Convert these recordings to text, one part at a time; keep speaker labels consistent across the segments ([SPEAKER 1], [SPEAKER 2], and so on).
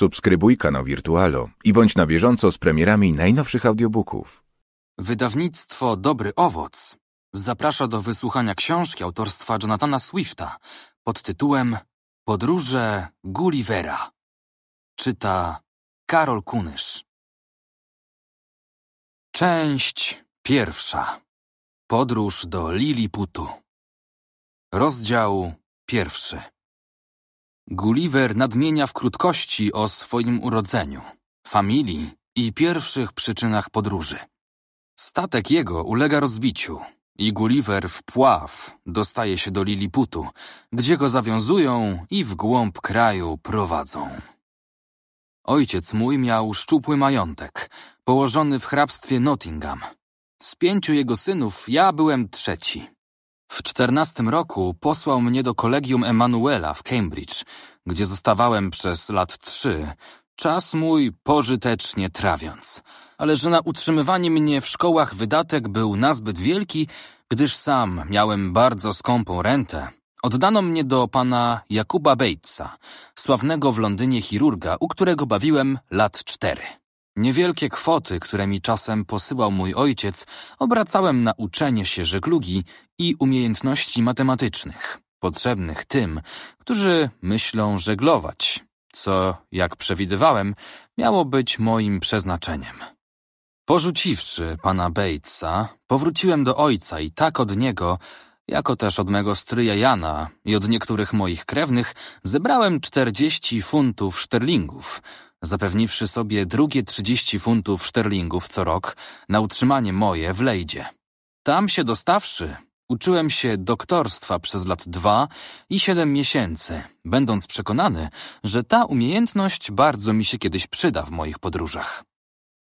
[SPEAKER 1] Subskrybuj kanał Wirtualo i bądź na bieżąco z premierami najnowszych audiobooków. Wydawnictwo Dobry Owoc zaprasza do wysłuchania książki autorstwa Jonathana Swifta pod tytułem Podróże Gullivera. Czyta Karol Kunysz. Część pierwsza. Podróż do Liliputu. Rozdział pierwszy. Gulliver nadmienia w krótkości o swoim urodzeniu, familii i pierwszych przyczynach podróży. Statek jego ulega rozbiciu i Gulliver wpław dostaje się do Liliputu, gdzie go zawiązują i w głąb kraju prowadzą. Ojciec mój miał szczupły majątek, położony w hrabstwie Nottingham. Z pięciu jego synów ja byłem trzeci. W czternastym roku posłał mnie do kolegium Emanuela w Cambridge, gdzie zostawałem przez lat trzy, czas mój pożytecznie trawiąc. Ale że na utrzymywanie mnie w szkołach wydatek był nazbyt wielki, gdyż sam miałem bardzo skąpą rentę, oddano mnie do pana Jakuba Batesa, sławnego w Londynie chirurga, u którego bawiłem lat cztery. Niewielkie kwoty, które mi czasem posyłał mój ojciec, obracałem na uczenie się żeglugi i umiejętności matematycznych, potrzebnych tym, którzy myślą żeglować, co, jak przewidywałem, miało być moim przeznaczeniem. Porzuciwszy pana Batesa, powróciłem do ojca i tak od niego, jako też od mego stryja Jana i od niektórych moich krewnych, zebrałem czterdzieści funtów szterlingów – zapewniwszy sobie drugie 30 funtów szterlingów co rok na utrzymanie moje w Lejdzie. Tam się dostawszy, uczyłem się doktorstwa przez lat dwa i siedem miesięcy, będąc przekonany, że ta umiejętność bardzo mi się kiedyś przyda w moich podróżach.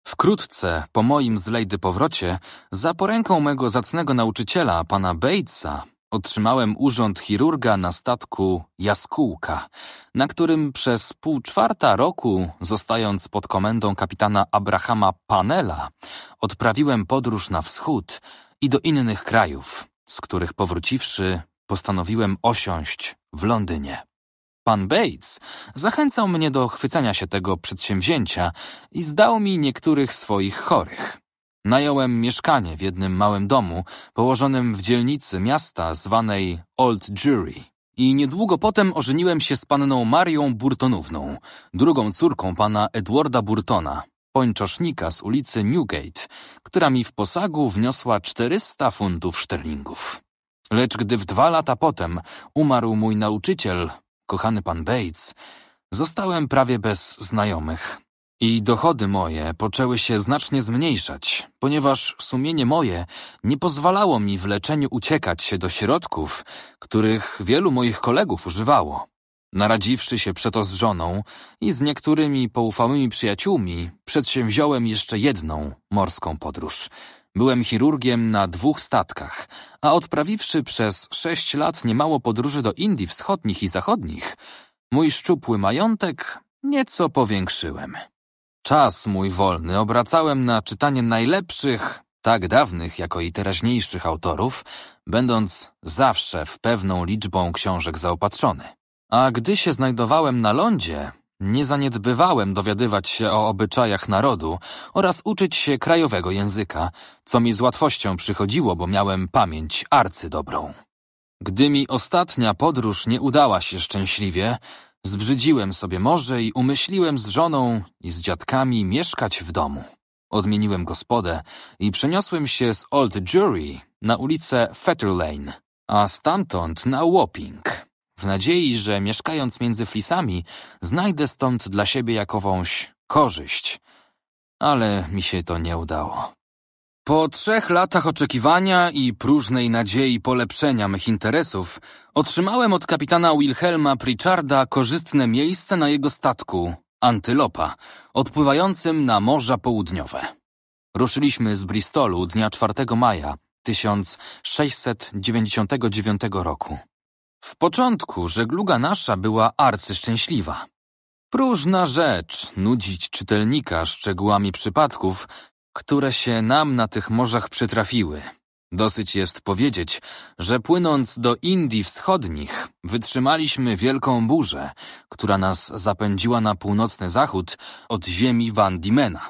[SPEAKER 1] Wkrótce, po moim z Lejdy powrocie, za poręką mego zacnego nauczyciela, pana Batesa, Otrzymałem urząd chirurga na statku Jaskółka, na którym przez pół czwarta roku, zostając pod komendą kapitana Abrahama Panela, odprawiłem podróż na wschód i do innych krajów, z których powróciwszy, postanowiłem osiąść w Londynie. Pan Bates zachęcał mnie do chwycenia się tego przedsięwzięcia i zdał mi niektórych swoich chorych. Nająłem mieszkanie w jednym małym domu położonym w dzielnicy miasta zwanej Old Jury i niedługo potem ożeniłem się z panną Marią Burtonówną, drugą córką pana Edwarda Burtona, pończosznika z ulicy Newgate, która mi w posagu wniosła 400 funtów szterlingów. Lecz gdy w dwa lata potem umarł mój nauczyciel, kochany pan Bates, zostałem prawie bez znajomych. I dochody moje poczęły się znacznie zmniejszać, ponieważ sumienie moje nie pozwalało mi w leczeniu uciekać się do środków, których wielu moich kolegów używało. Naradziwszy się przeto z żoną i z niektórymi poufałymi przyjaciółmi, przedsięwziąłem jeszcze jedną morską podróż. Byłem chirurgiem na dwóch statkach, a odprawiwszy przez sześć lat niemało podróży do Indii wschodnich i zachodnich, mój szczupły majątek nieco powiększyłem. Czas mój wolny obracałem na czytanie najlepszych, tak dawnych jako i teraźniejszych autorów, będąc zawsze w pewną liczbą książek zaopatrzony. A gdy się znajdowałem na lądzie, nie zaniedbywałem dowiadywać się o obyczajach narodu oraz uczyć się krajowego języka, co mi z łatwością przychodziło, bo miałem pamięć arcydobrą. Gdy mi ostatnia podróż nie udała się szczęśliwie, Zbrzydziłem sobie morze i umyśliłem z żoną i z dziadkami mieszkać w domu. Odmieniłem gospodę i przeniosłem się z Old Jury na ulicę Fetter Lane, a stamtąd na Wapping, w nadziei, że mieszkając między flisami znajdę stąd dla siebie jakąś korzyść. Ale mi się to nie udało. Po trzech latach oczekiwania i próżnej nadziei polepszenia mych interesów, otrzymałem od kapitana Wilhelma Pritcharda korzystne miejsce na jego statku, Antylopa, odpływającym na Morza Południowe. Ruszyliśmy z Bristolu dnia 4 maja 1699 roku. W początku żegluga nasza była arcyszczęśliwa. Próżna rzecz nudzić czytelnika szczegółami przypadków, które się nam na tych morzach przytrafiły. Dosyć jest powiedzieć, że płynąc do Indii Wschodnich, wytrzymaliśmy wielką burzę, która nas zapędziła na północny zachód od ziemi Van Diemen'a.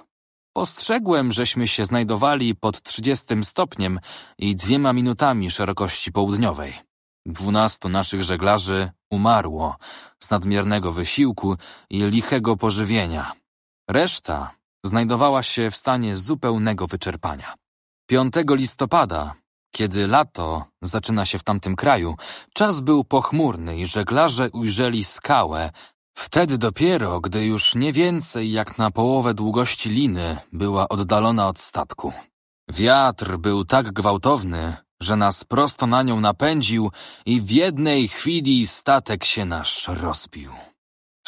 [SPEAKER 1] Postrzegłem, żeśmy się znajdowali pod 30 stopniem i dwiema minutami szerokości południowej. Dwunastu naszych żeglarzy umarło z nadmiernego wysiłku i lichego pożywienia. Reszta znajdowała się w stanie zupełnego wyczerpania. 5 listopada, kiedy lato zaczyna się w tamtym kraju, czas był pochmurny i żeglarze ujrzeli skałę. Wtedy dopiero, gdy już nie więcej jak na połowę długości liny była oddalona od statku. Wiatr był tak gwałtowny, że nas prosto na nią napędził i w jednej chwili statek się nasz rozbił.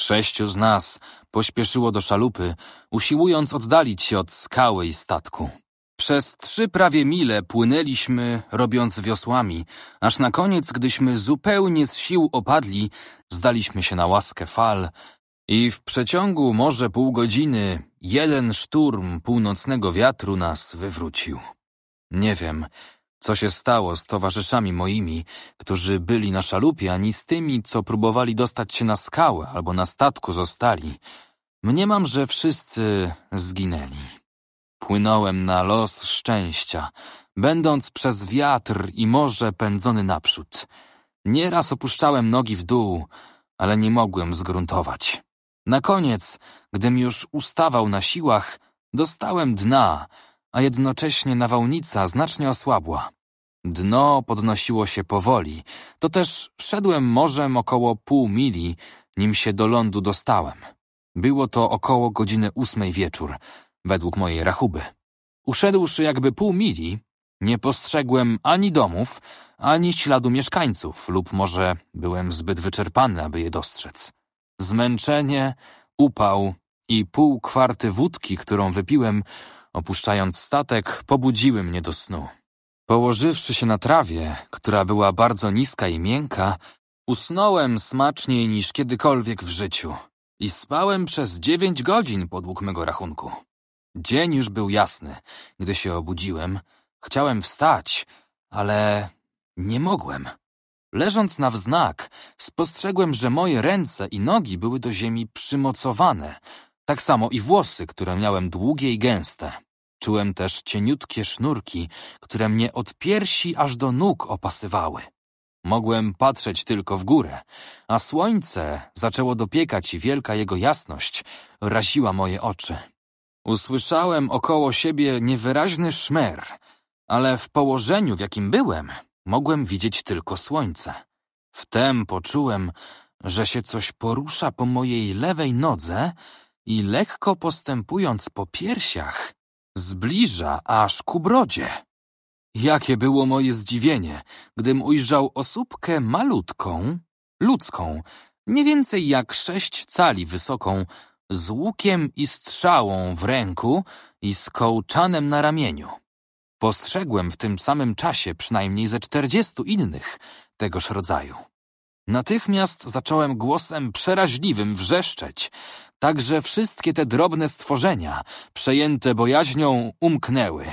[SPEAKER 1] Sześciu z nas pośpieszyło do szalupy, usiłując oddalić się od skały i statku. Przez trzy prawie mile płynęliśmy, robiąc wiosłami, aż na koniec, gdyśmy zupełnie z sił opadli, zdaliśmy się na łaskę fal i w przeciągu może pół godziny jeden szturm północnego wiatru nas wywrócił. Nie wiem, co się stało z towarzyszami moimi, którzy byli na szalupie, ani z tymi, co próbowali dostać się na skałę albo na statku zostali? Mniemam, że wszyscy zginęli. Płynąłem na los szczęścia, będąc przez wiatr i morze pędzony naprzód. Nieraz opuszczałem nogi w dół, ale nie mogłem zgruntować. Na koniec, gdym już ustawał na siłach, dostałem dna — a jednocześnie nawałnica znacznie osłabła. Dno podnosiło się powoli, to też szedłem morzem około pół mili, nim się do lądu dostałem. Było to około godziny ósmej wieczór, według mojej rachuby. Uszedłszy jakby pół mili, nie postrzegłem ani domów, ani śladu mieszkańców, lub może byłem zbyt wyczerpany, aby je dostrzec. Zmęczenie, upał i pół kwarty wódki, którą wypiłem, opuszczając statek, pobudziły mnie do snu. Położywszy się na trawie, która była bardzo niska i miękka, usnąłem smaczniej niż kiedykolwiek w życiu i spałem przez dziewięć godzin podług mego rachunku. Dzień już był jasny, gdy się obudziłem. Chciałem wstać, ale nie mogłem. Leżąc na wznak, spostrzegłem, że moje ręce i nogi były do ziemi przymocowane, tak samo i włosy, które miałem długie i gęste. Czułem też cieniutkie sznurki, które mnie od piersi aż do nóg opasywały. Mogłem patrzeć tylko w górę, a słońce zaczęło dopiekać i wielka jego jasność raziła moje oczy. Usłyszałem około siebie niewyraźny szmer, ale w położeniu, w jakim byłem, mogłem widzieć tylko słońce. Wtem poczułem, że się coś porusza po mojej lewej nodze i lekko postępując po piersiach, zbliża aż ku brodzie. Jakie było moje zdziwienie, gdym ujrzał osóbkę malutką, ludzką, nie więcej jak sześć cali wysoką, z łukiem i strzałą w ręku i z kołczanem na ramieniu. Postrzegłem w tym samym czasie przynajmniej ze czterdziestu innych tegoż rodzaju. Natychmiast zacząłem głosem przeraźliwym wrzeszczeć, Także wszystkie te drobne stworzenia, przejęte bojaźnią, umknęły.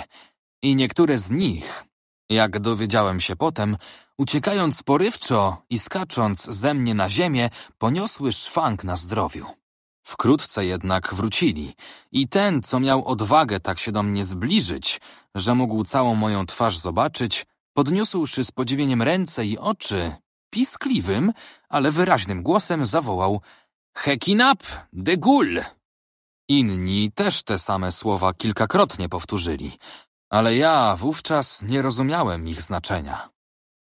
[SPEAKER 1] I niektóre z nich, jak dowiedziałem się potem, uciekając porywczo i skacząc ze mnie na ziemię, poniosły szwank na zdrowiu. Wkrótce jednak wrócili i ten, co miał odwagę tak się do mnie zbliżyć, że mógł całą moją twarz zobaczyć, podniósłszy z podziwieniem ręce i oczy, piskliwym, ale wyraźnym głosem zawołał – Hekinap de Gul. Inni też te same słowa kilkakrotnie powtórzyli, ale ja wówczas nie rozumiałem ich znaczenia.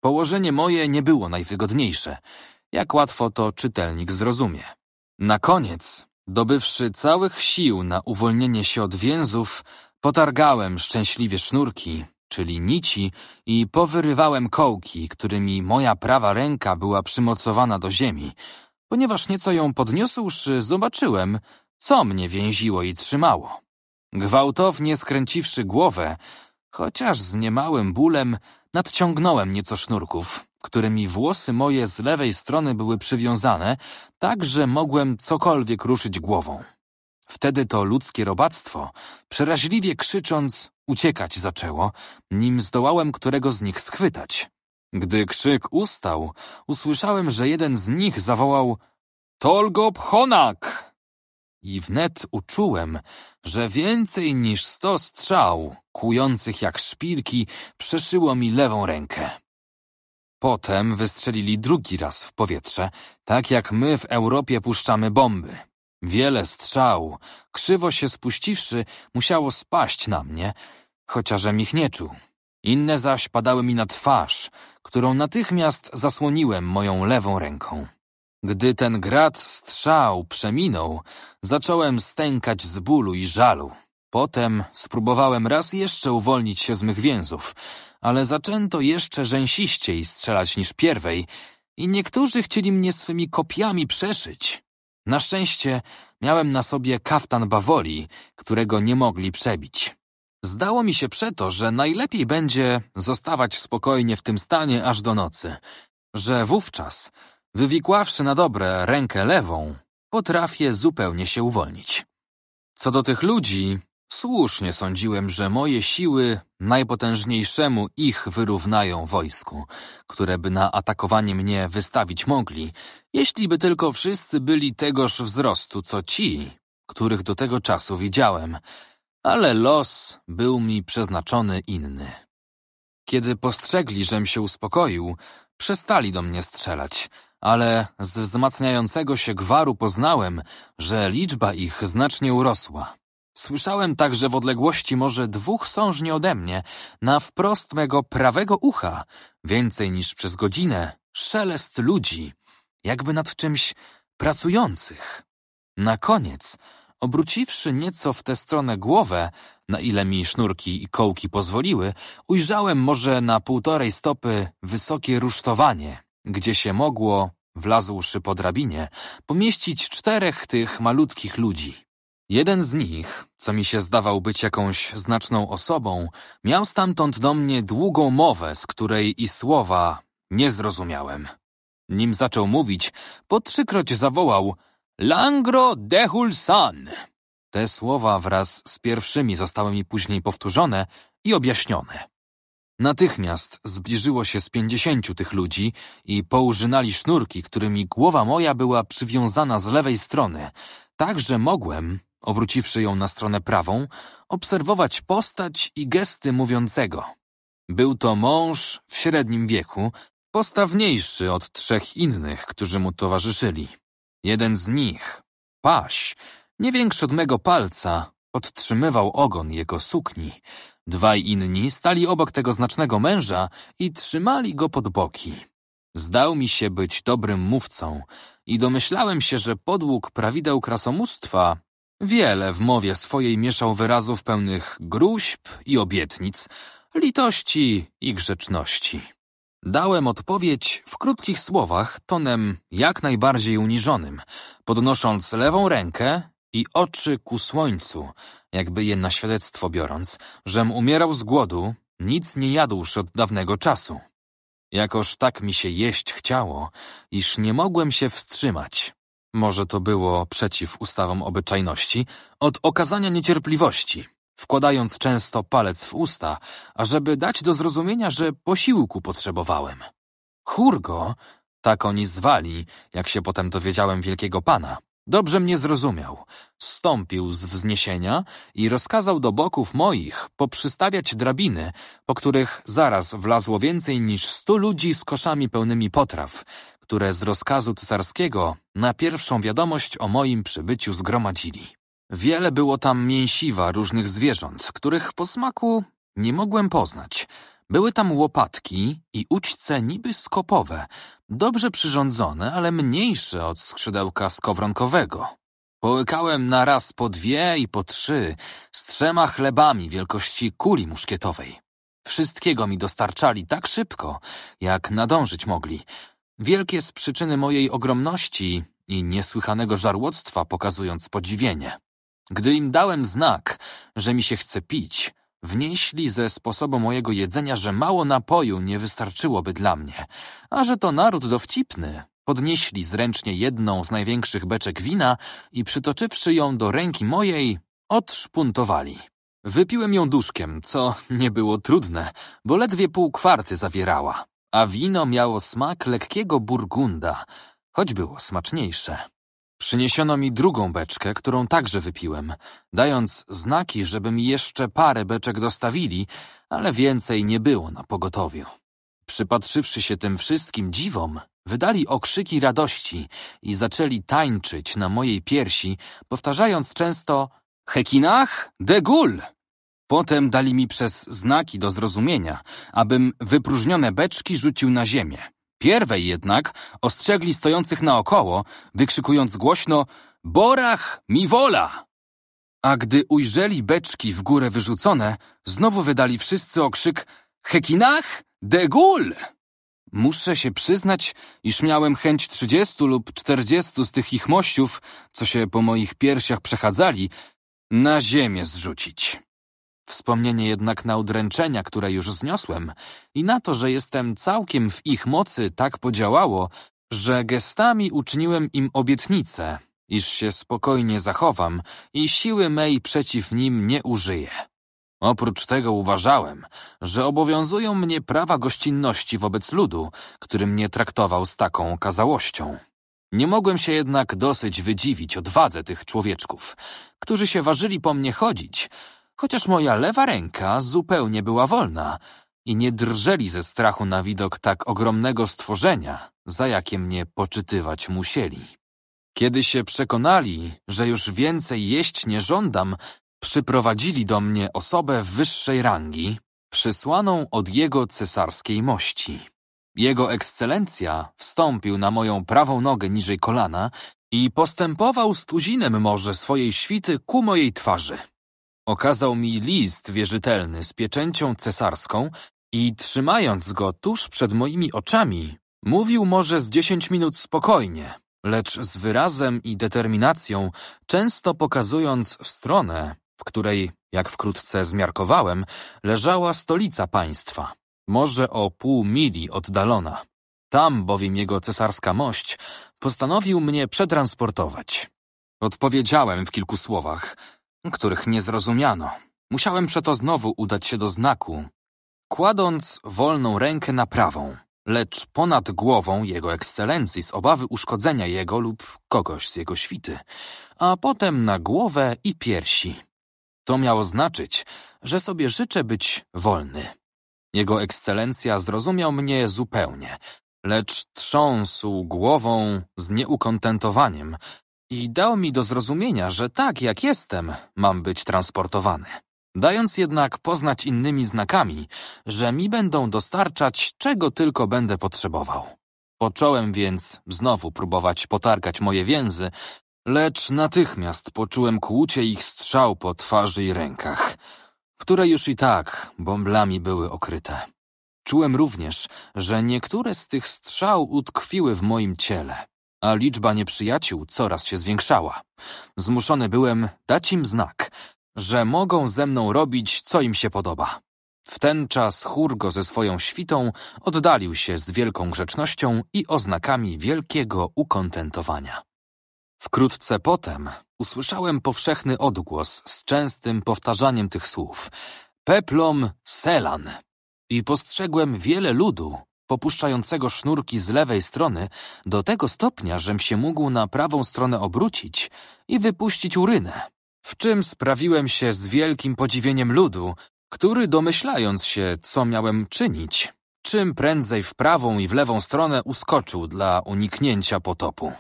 [SPEAKER 1] Położenie moje nie było najwygodniejsze, jak łatwo to czytelnik zrozumie. Na koniec, dobywszy całych sił na uwolnienie się od więzów, potargałem szczęśliwie sznurki, czyli nici, i powyrywałem kołki, którymi moja prawa ręka była przymocowana do ziemi, Ponieważ nieco ją podniósłszy, zobaczyłem, co mnie więziło i trzymało. Gwałtownie skręciwszy głowę, chociaż z niemałym bólem, nadciągnąłem nieco sznurków, którymi włosy moje z lewej strony były przywiązane, tak że mogłem cokolwiek ruszyć głową. Wtedy to ludzkie robactwo, przeraźliwie krzycząc, uciekać zaczęło, nim zdołałem którego z nich schwytać. Gdy krzyk ustał, usłyszałem, że jeden z nich zawołał Tolgop Honak! I wnet uczułem, że więcej niż sto strzał, kujących jak szpilki, przeszyło mi lewą rękę. Potem wystrzelili drugi raz w powietrze, tak jak my w Europie puszczamy bomby. Wiele strzał, krzywo się spuściwszy, musiało spaść na mnie, chociażem ich nie czuł. Inne zaś padały mi na twarz, którą natychmiast zasłoniłem moją lewą ręką. Gdy ten grad strzał przeminął, zacząłem stękać z bólu i żalu. Potem spróbowałem raz jeszcze uwolnić się z mych więzów, ale zaczęto jeszcze rzęsiściej strzelać niż pierwej i niektórzy chcieli mnie swymi kopiami przeszyć. Na szczęście miałem na sobie kaftan bawoli, którego nie mogli przebić. Zdało mi się przeto, że najlepiej będzie zostawać spokojnie w tym stanie aż do nocy, że wówczas, wywikławszy na dobre rękę lewą, potrafię zupełnie się uwolnić. Co do tych ludzi, słusznie sądziłem, że moje siły najpotężniejszemu ich wyrównają wojsku, które by na atakowanie mnie wystawić mogli, jeśli by tylko wszyscy byli tegoż wzrostu co ci, których do tego czasu widziałem – ale los był mi przeznaczony inny. Kiedy postrzegli, żem się uspokoił, przestali do mnie strzelać, ale z wzmacniającego się gwaru poznałem, że liczba ich znacznie urosła. Słyszałem także w odległości może dwóch sążni ode mnie, na wprost mego prawego ucha, więcej niż przez godzinę, szelest ludzi, jakby nad czymś pracujących. Na koniec Obróciwszy nieco w tę stronę głowę, na ile mi sznurki i kołki pozwoliły, ujrzałem może na półtorej stopy wysokie rusztowanie, gdzie się mogło, wlazłszy po drabinie, pomieścić czterech tych malutkich ludzi. Jeden z nich, co mi się zdawał być jakąś znaczną osobą, miał stamtąd do mnie długą mowę, z której i słowa nie zrozumiałem. Nim zaczął mówić, po trzykroć zawołał – Langro de san. Te słowa wraz z pierwszymi zostały mi później powtórzone i objaśnione. Natychmiast zbliżyło się z pięćdziesięciu tych ludzi i poużynali sznurki, którymi głowa moja była przywiązana z lewej strony, tak że mogłem, obróciwszy ją na stronę prawą, obserwować postać i gesty mówiącego. Był to mąż w średnim wieku, postawniejszy od trzech innych, którzy mu towarzyszyli. Jeden z nich, Paś, nie większy od mego palca, podtrzymywał ogon jego sukni. Dwaj inni stali obok tego znacznego męża i trzymali go pod boki. Zdał mi się być dobrym mówcą i domyślałem się, że podług prawideł krasomóstwa wiele w mowie swojej mieszał wyrazów pełnych gruźb i obietnic, litości i grzeczności. Dałem odpowiedź w krótkich słowach, tonem jak najbardziej uniżonym, podnosząc lewą rękę i oczy ku słońcu, jakby je na świadectwo biorąc, żem umierał z głodu, nic nie jadłszy od dawnego czasu. Jakoż tak mi się jeść chciało, iż nie mogłem się wstrzymać. Może to było przeciw ustawom obyczajności, od okazania niecierpliwości wkładając często palec w usta, ażeby dać do zrozumienia, że posiłku potrzebowałem. Churgo, tak oni zwali, jak się potem dowiedziałem wielkiego pana, dobrze mnie zrozumiał. Stąpił z wzniesienia i rozkazał do boków moich poprzystawiać drabiny, po których zaraz wlazło więcej niż stu ludzi z koszami pełnymi potraw, które z rozkazu cesarskiego na pierwszą wiadomość o moim przybyciu zgromadzili. Wiele było tam mięsiwa różnych zwierząt, których po smaku nie mogłem poznać. Były tam łopatki i ućce niby skopowe, dobrze przyrządzone, ale mniejsze od skrzydełka skowronkowego. Połykałem na raz po dwie i po trzy, z trzema chlebami wielkości kuli muszkietowej. Wszystkiego mi dostarczali tak szybko, jak nadążyć mogli. Wielkie z przyczyny mojej ogromności i niesłychanego żarłoctwa, pokazując podziwienie. Gdy im dałem znak, że mi się chce pić, wnieśli ze sposobu mojego jedzenia, że mało napoju nie wystarczyłoby dla mnie, a że to naród dowcipny. Podnieśli zręcznie jedną z największych beczek wina i przytoczywszy ją do ręki mojej, odszpuntowali. Wypiłem ją duszkiem, co nie było trudne, bo ledwie pół kwarty zawierała, a wino miało smak lekkiego burgunda, choć było smaczniejsze. Przyniesiono mi drugą beczkę, którą także wypiłem, dając znaki, żeby mi jeszcze parę beczek dostawili, ale więcej nie było na pogotowiu. Przypatrzywszy się tym wszystkim dziwom, wydali okrzyki radości i zaczęli tańczyć na mojej piersi, powtarzając często Hekinach de gul! Potem dali mi przez znaki do zrozumienia, abym wypróżnione beczki rzucił na ziemię. Pierwej jednak ostrzegli stojących naokoło, wykrzykując głośno Borach mi wola! A gdy ujrzeli beczki w górę wyrzucone, znowu wydali wszyscy okrzyk Hekinach de gul! Muszę się przyznać, iż miałem chęć trzydziestu lub czterdziestu z tych ich mościów, co się po moich piersiach przechadzali, na ziemię zrzucić. Wspomnienie jednak na udręczenia, które już zniosłem i na to, że jestem całkiem w ich mocy, tak podziałało, że gestami uczyniłem im obietnicę, iż się spokojnie zachowam i siły mej przeciw nim nie użyję. Oprócz tego uważałem, że obowiązują mnie prawa gościnności wobec ludu, który mnie traktował z taką okazałością. Nie mogłem się jednak dosyć wydziwić odwadze tych człowieczków, którzy się ważyli po mnie chodzić, chociaż moja lewa ręka zupełnie była wolna i nie drżeli ze strachu na widok tak ogromnego stworzenia, za jakie mnie poczytywać musieli. Kiedy się przekonali, że już więcej jeść nie żądam, przyprowadzili do mnie osobę wyższej rangi, przysłaną od jego cesarskiej mości. Jego ekscelencja wstąpił na moją prawą nogę niżej kolana i postępował z tuzinem może swojej świty ku mojej twarzy. Okazał mi list wierzytelny z pieczęcią cesarską i trzymając go tuż przed moimi oczami, mówił może z dziesięć minut spokojnie, lecz z wyrazem i determinacją, często pokazując w stronę, w której, jak wkrótce zmiarkowałem, leżała stolica państwa, może o pół mili oddalona. Tam bowiem jego cesarska mość postanowił mnie przetransportować. Odpowiedziałem w kilku słowach, których nie zrozumiano. Musiałem przeto znowu udać się do znaku, kładąc wolną rękę na prawą, lecz ponad głową jego ekscelencji z obawy uszkodzenia jego lub kogoś z jego świty, a potem na głowę i piersi. To miało znaczyć, że sobie życzę być wolny. Jego ekscelencja zrozumiał mnie zupełnie, lecz trząsł głową z nieukontentowaniem, i dał mi do zrozumienia, że tak jak jestem, mam być transportowany. Dając jednak poznać innymi znakami, że mi będą dostarczać czego tylko będę potrzebował. Począłem więc znowu próbować potargać moje więzy, lecz natychmiast poczułem kłucie ich strzał po twarzy i rękach, które już i tak bąblami były okryte. Czułem również, że niektóre z tych strzał utkwiły w moim ciele a liczba nieprzyjaciół coraz się zwiększała. Zmuszony byłem dać im znak, że mogą ze mną robić, co im się podoba. W ten czas Hurgo ze swoją świtą oddalił się z wielką grzecznością i oznakami wielkiego ukontentowania. Wkrótce potem usłyszałem powszechny odgłos z częstym powtarzaniem tych słów – peplom selan – i postrzegłem wiele ludu popuszczającego sznurki z lewej strony do tego stopnia, żem się mógł na prawą stronę obrócić i wypuścić urynę, w czym sprawiłem się z wielkim podziwieniem ludu, który domyślając się, co miałem czynić, czym prędzej w prawą i w lewą stronę uskoczył dla uniknięcia potopu.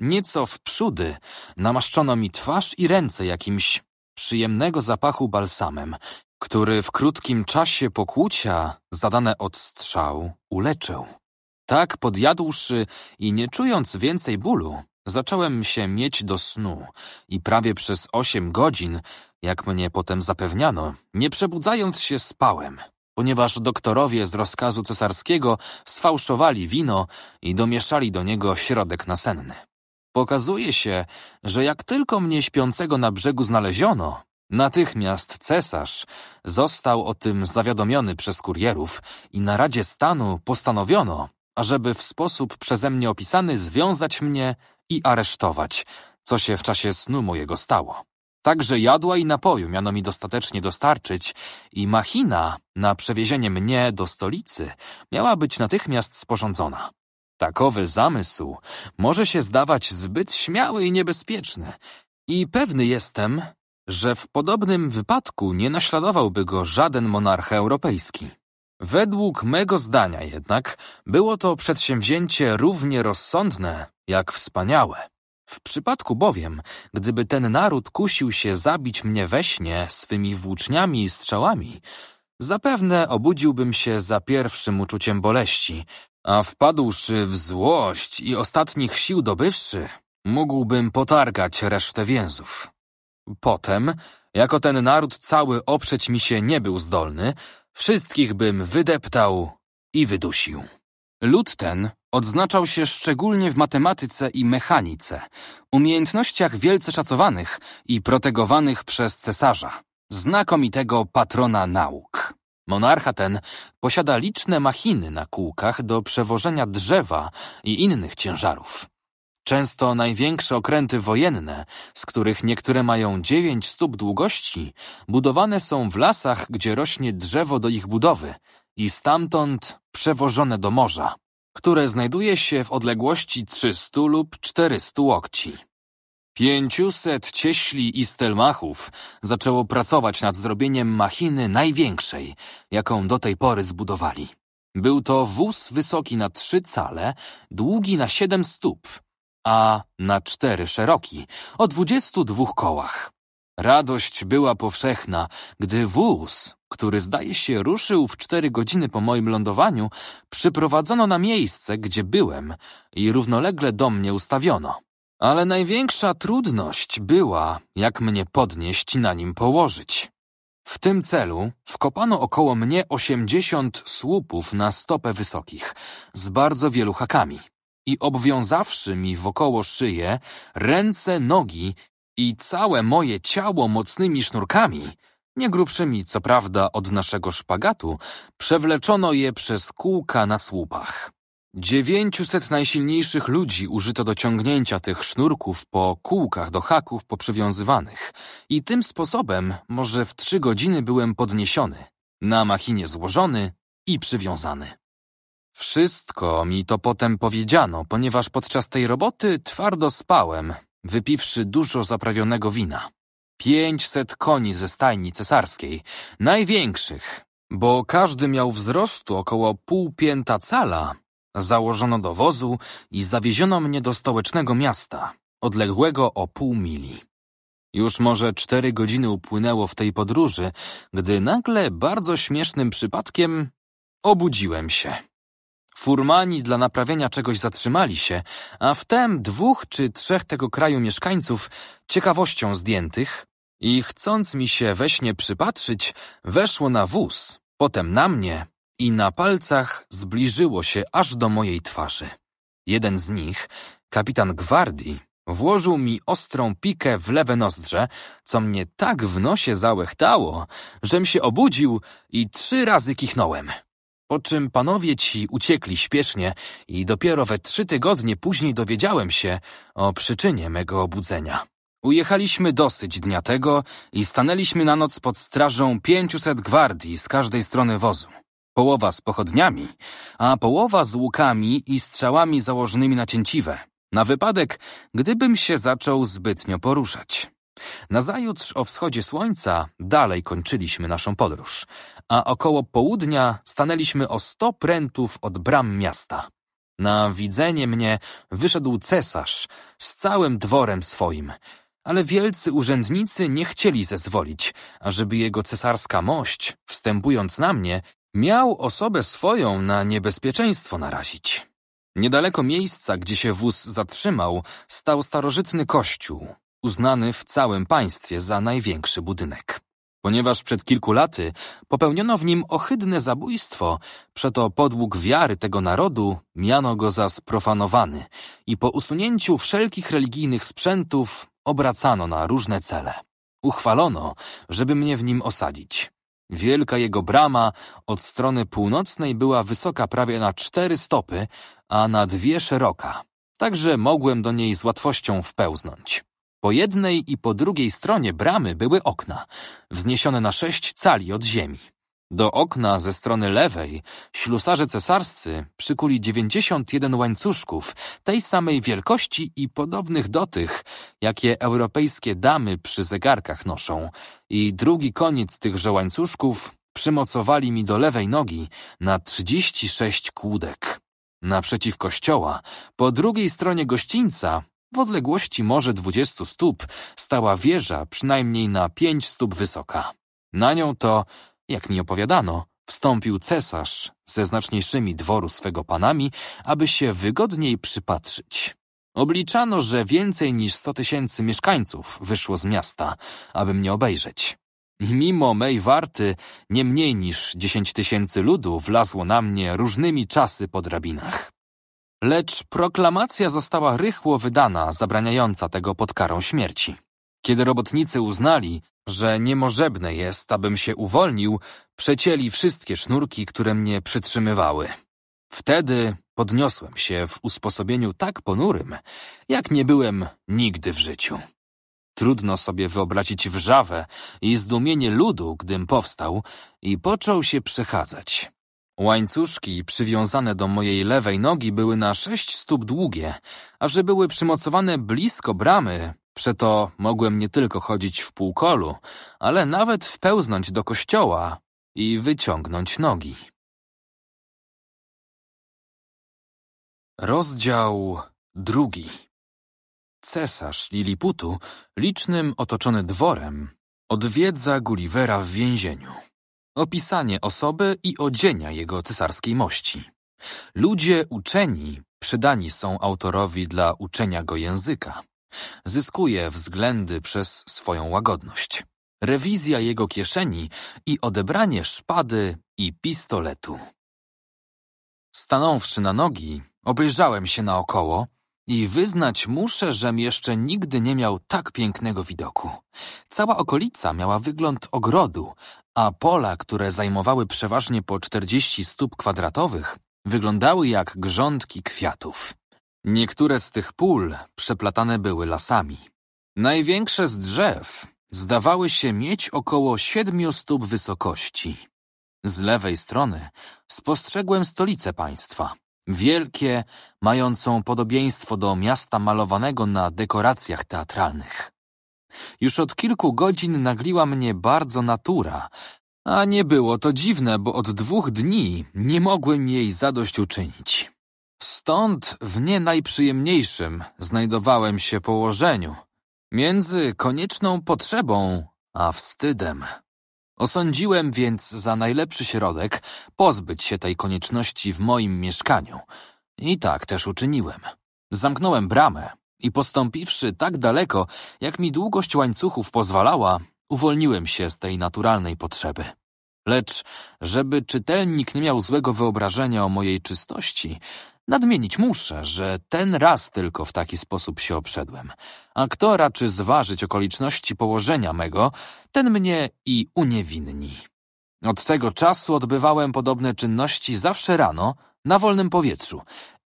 [SPEAKER 1] Nieco w przódy namaszczono mi twarz i ręce jakimś przyjemnego zapachu balsamem, który w krótkim czasie pokłucia zadane od strzał uleczył. Tak podjadłszy i nie czując więcej bólu, zacząłem się mieć do snu i prawie przez osiem godzin, jak mnie potem zapewniano, nie przebudzając się spałem, ponieważ doktorowie z rozkazu cesarskiego sfałszowali wino i domieszali do niego środek nasenny. Pokazuje się, że jak tylko mnie śpiącego na brzegu znaleziono, Natychmiast cesarz został o tym zawiadomiony przez kurierów i na Radzie Stanu postanowiono, ażeby w sposób przeze mnie opisany związać mnie i aresztować, co się w czasie snu mojego stało. Także jadła i napoju miano mi dostatecznie dostarczyć i machina na przewiezienie mnie do stolicy miała być natychmiast sporządzona. Takowy zamysł może się zdawać zbyt śmiały i niebezpieczny i pewny jestem, że w podobnym wypadku nie naśladowałby go żaden monarcha europejski. Według mego zdania jednak było to przedsięwzięcie równie rozsądne jak wspaniałe. W przypadku bowiem, gdyby ten naród kusił się zabić mnie we śnie swymi włóczniami i strzałami, zapewne obudziłbym się za pierwszym uczuciem boleści, a wpadłszy w złość i ostatnich sił dobywszy, mógłbym potargać resztę więzów. Potem, jako ten naród cały oprzeć mi się nie był zdolny, wszystkich bym wydeptał i wydusił. Lud ten odznaczał się szczególnie w matematyce i mechanice, umiejętnościach wielce szacowanych i protegowanych przez cesarza, znakomitego patrona nauk. Monarcha ten posiada liczne machiny na kółkach do przewożenia drzewa i innych ciężarów. Często największe okręty wojenne, z których niektóre mają 9 stóp długości, budowane są w lasach, gdzie rośnie drzewo do ich budowy i stamtąd przewożone do morza, które znajduje się w odległości 300 lub 400 łokci. Pięciuset cieśli i stelmachów zaczęło pracować nad zrobieniem machiny największej, jaką do tej pory zbudowali. Był to wóz wysoki na trzy cale, długi na siedem stóp, a na cztery szeroki, o dwudziestu dwóch kołach. Radość była powszechna, gdy wóz, który zdaje się ruszył w cztery godziny po moim lądowaniu, przyprowadzono na miejsce, gdzie byłem i równolegle do mnie ustawiono. Ale największa trudność była, jak mnie podnieść i na nim położyć. W tym celu wkopano około mnie osiemdziesiąt słupów na stopę wysokich, z bardzo wielu hakami i obwiązawszy mi wokoło szyję ręce, nogi i całe moje ciało mocnymi sznurkami, nie grubszymi co prawda od naszego szpagatu, przewleczono je przez kółka na słupach. Dziewięciuset najsilniejszych ludzi użyto do ciągnięcia tych sznurków po kółkach do haków poprzywiązywanych i tym sposobem może w trzy godziny byłem podniesiony, na machinie złożony i przywiązany. Wszystko mi to potem powiedziano, ponieważ podczas tej roboty twardo spałem, wypiwszy dużo zaprawionego wina. Pięćset koni ze stajni cesarskiej, największych, bo każdy miał wzrostu około pół pięta cala. Założono do wozu i zawieziono mnie do stołecznego miasta, odległego o pół mili. Już może cztery godziny upłynęło w tej podróży, gdy nagle bardzo śmiesznym przypadkiem obudziłem się. Furmani dla naprawienia czegoś zatrzymali się, a wtem dwóch czy trzech tego kraju mieszkańców, ciekawością zdjętych i chcąc mi się we śnie przypatrzyć, weszło na wóz, potem na mnie i na palcach zbliżyło się aż do mojej twarzy. Jeden z nich, kapitan gwardii, włożył mi ostrą pikę w lewe nozdrze, co mnie tak w nosie załechtało, żem się obudził i trzy razy kichnąłem. Po czym panowie ci uciekli śpiesznie i dopiero we trzy tygodnie później dowiedziałem się o przyczynie mego obudzenia. Ujechaliśmy dosyć dnia tego i stanęliśmy na noc pod strażą pięciuset gwardii z każdej strony wozu. Połowa z pochodniami, a połowa z łukami i strzałami założonymi na cięciwe, na wypadek, gdybym się zaczął zbytnio poruszać. Nazajutrz o wschodzie słońca dalej kończyliśmy naszą podróż, a około południa stanęliśmy o sto prętów od bram miasta. Na widzenie mnie wyszedł cesarz z całym dworem swoim, ale wielcy urzędnicy nie chcieli zezwolić, ażeby jego cesarska mość, wstępując na mnie, miał osobę swoją na niebezpieczeństwo narazić. Niedaleko miejsca, gdzie się wóz zatrzymał, stał starożytny kościół, uznany w całym państwie za największy budynek. Ponieważ przed kilku laty popełniono w nim ohydne zabójstwo, przeto podług wiary tego narodu miano go za sprofanowany i po usunięciu wszelkich religijnych sprzętów obracano na różne cele. Uchwalono, żeby mnie w nim osadzić. Wielka jego brama od strony północnej była wysoka prawie na cztery stopy, a na dwie szeroka, także mogłem do niej z łatwością wpełznąć. Po jednej i po drugiej stronie bramy były okna, wzniesione na sześć cali od ziemi. Do okna ze strony lewej ślusarze cesarscy przykuli 91 łańcuszków tej samej wielkości i podobnych do tych, jakie europejskie damy przy zegarkach noszą, i drugi koniec tychże łańcuszków przymocowali mi do lewej nogi na 36 kłódek. Naprzeciw kościoła, po drugiej stronie gościńca, w odległości może dwudziestu stóp stała wieża przynajmniej na pięć stóp wysoka. Na nią to, jak mi opowiadano, wstąpił cesarz ze znaczniejszymi dworu swego panami, aby się wygodniej przypatrzyć. Obliczano, że więcej niż sto tysięcy mieszkańców wyszło z miasta, aby mnie obejrzeć. I mimo mej warty, nie mniej niż dziesięć tysięcy ludu wlazło na mnie różnymi czasy po drabinach. Lecz proklamacja została rychło wydana, zabraniająca tego pod karą śmierci. Kiedy robotnicy uznali, że niemożebne jest, abym się uwolnił, przecięli wszystkie sznurki, które mnie przytrzymywały. Wtedy podniosłem się w usposobieniu tak ponurym, jak nie byłem nigdy w życiu. Trudno sobie wyobrazić wrzawę i zdumienie ludu, gdym powstał i począł się przechadzać. Łańcuszki przywiązane do mojej lewej nogi były na sześć stóp długie, a że były przymocowane blisko bramy, przeto mogłem nie tylko chodzić w półkolu, ale nawet wpełznąć do kościoła i wyciągnąć nogi. Rozdział drugi Cesarz Liliputu, licznym otoczony dworem, odwiedza Gullivera w więzieniu opisanie osoby i odzienia jego cesarskiej mości. Ludzie uczeni przydani są autorowi dla uczenia go języka. Zyskuje względy przez swoją łagodność. Rewizja jego kieszeni i odebranie szpady i pistoletu. Stanąwszy na nogi, obejrzałem się naokoło i wyznać muszę, żem jeszcze nigdy nie miał tak pięknego widoku. Cała okolica miała wygląd ogrodu, a pola, które zajmowały przeważnie po 40 stóp kwadratowych, wyglądały jak grządki kwiatów. Niektóre z tych pól przeplatane były lasami. Największe z drzew zdawały się mieć około 7 stóp wysokości. Z lewej strony spostrzegłem stolicę państwa, wielkie, mającą podobieństwo do miasta malowanego na dekoracjach teatralnych. Już od kilku godzin nagliła mnie bardzo natura, a nie było to dziwne, bo od dwóch dni nie mogłem jej zadośćuczynić. Stąd w nie najprzyjemniejszym znajdowałem się położeniu, między konieczną potrzebą a wstydem. Osądziłem więc za najlepszy środek pozbyć się tej konieczności w moim mieszkaniu. I tak też uczyniłem. Zamknąłem bramę, i postąpiwszy tak daleko, jak mi długość łańcuchów pozwalała, uwolniłem się z tej naturalnej potrzeby. Lecz, żeby czytelnik nie miał złego wyobrażenia o mojej czystości, nadmienić muszę, że ten raz tylko w taki sposób się obszedłem. A kto raczy zważyć okoliczności położenia mego, ten mnie i uniewinni. Od tego czasu odbywałem podobne czynności zawsze rano, na wolnym powietrzu,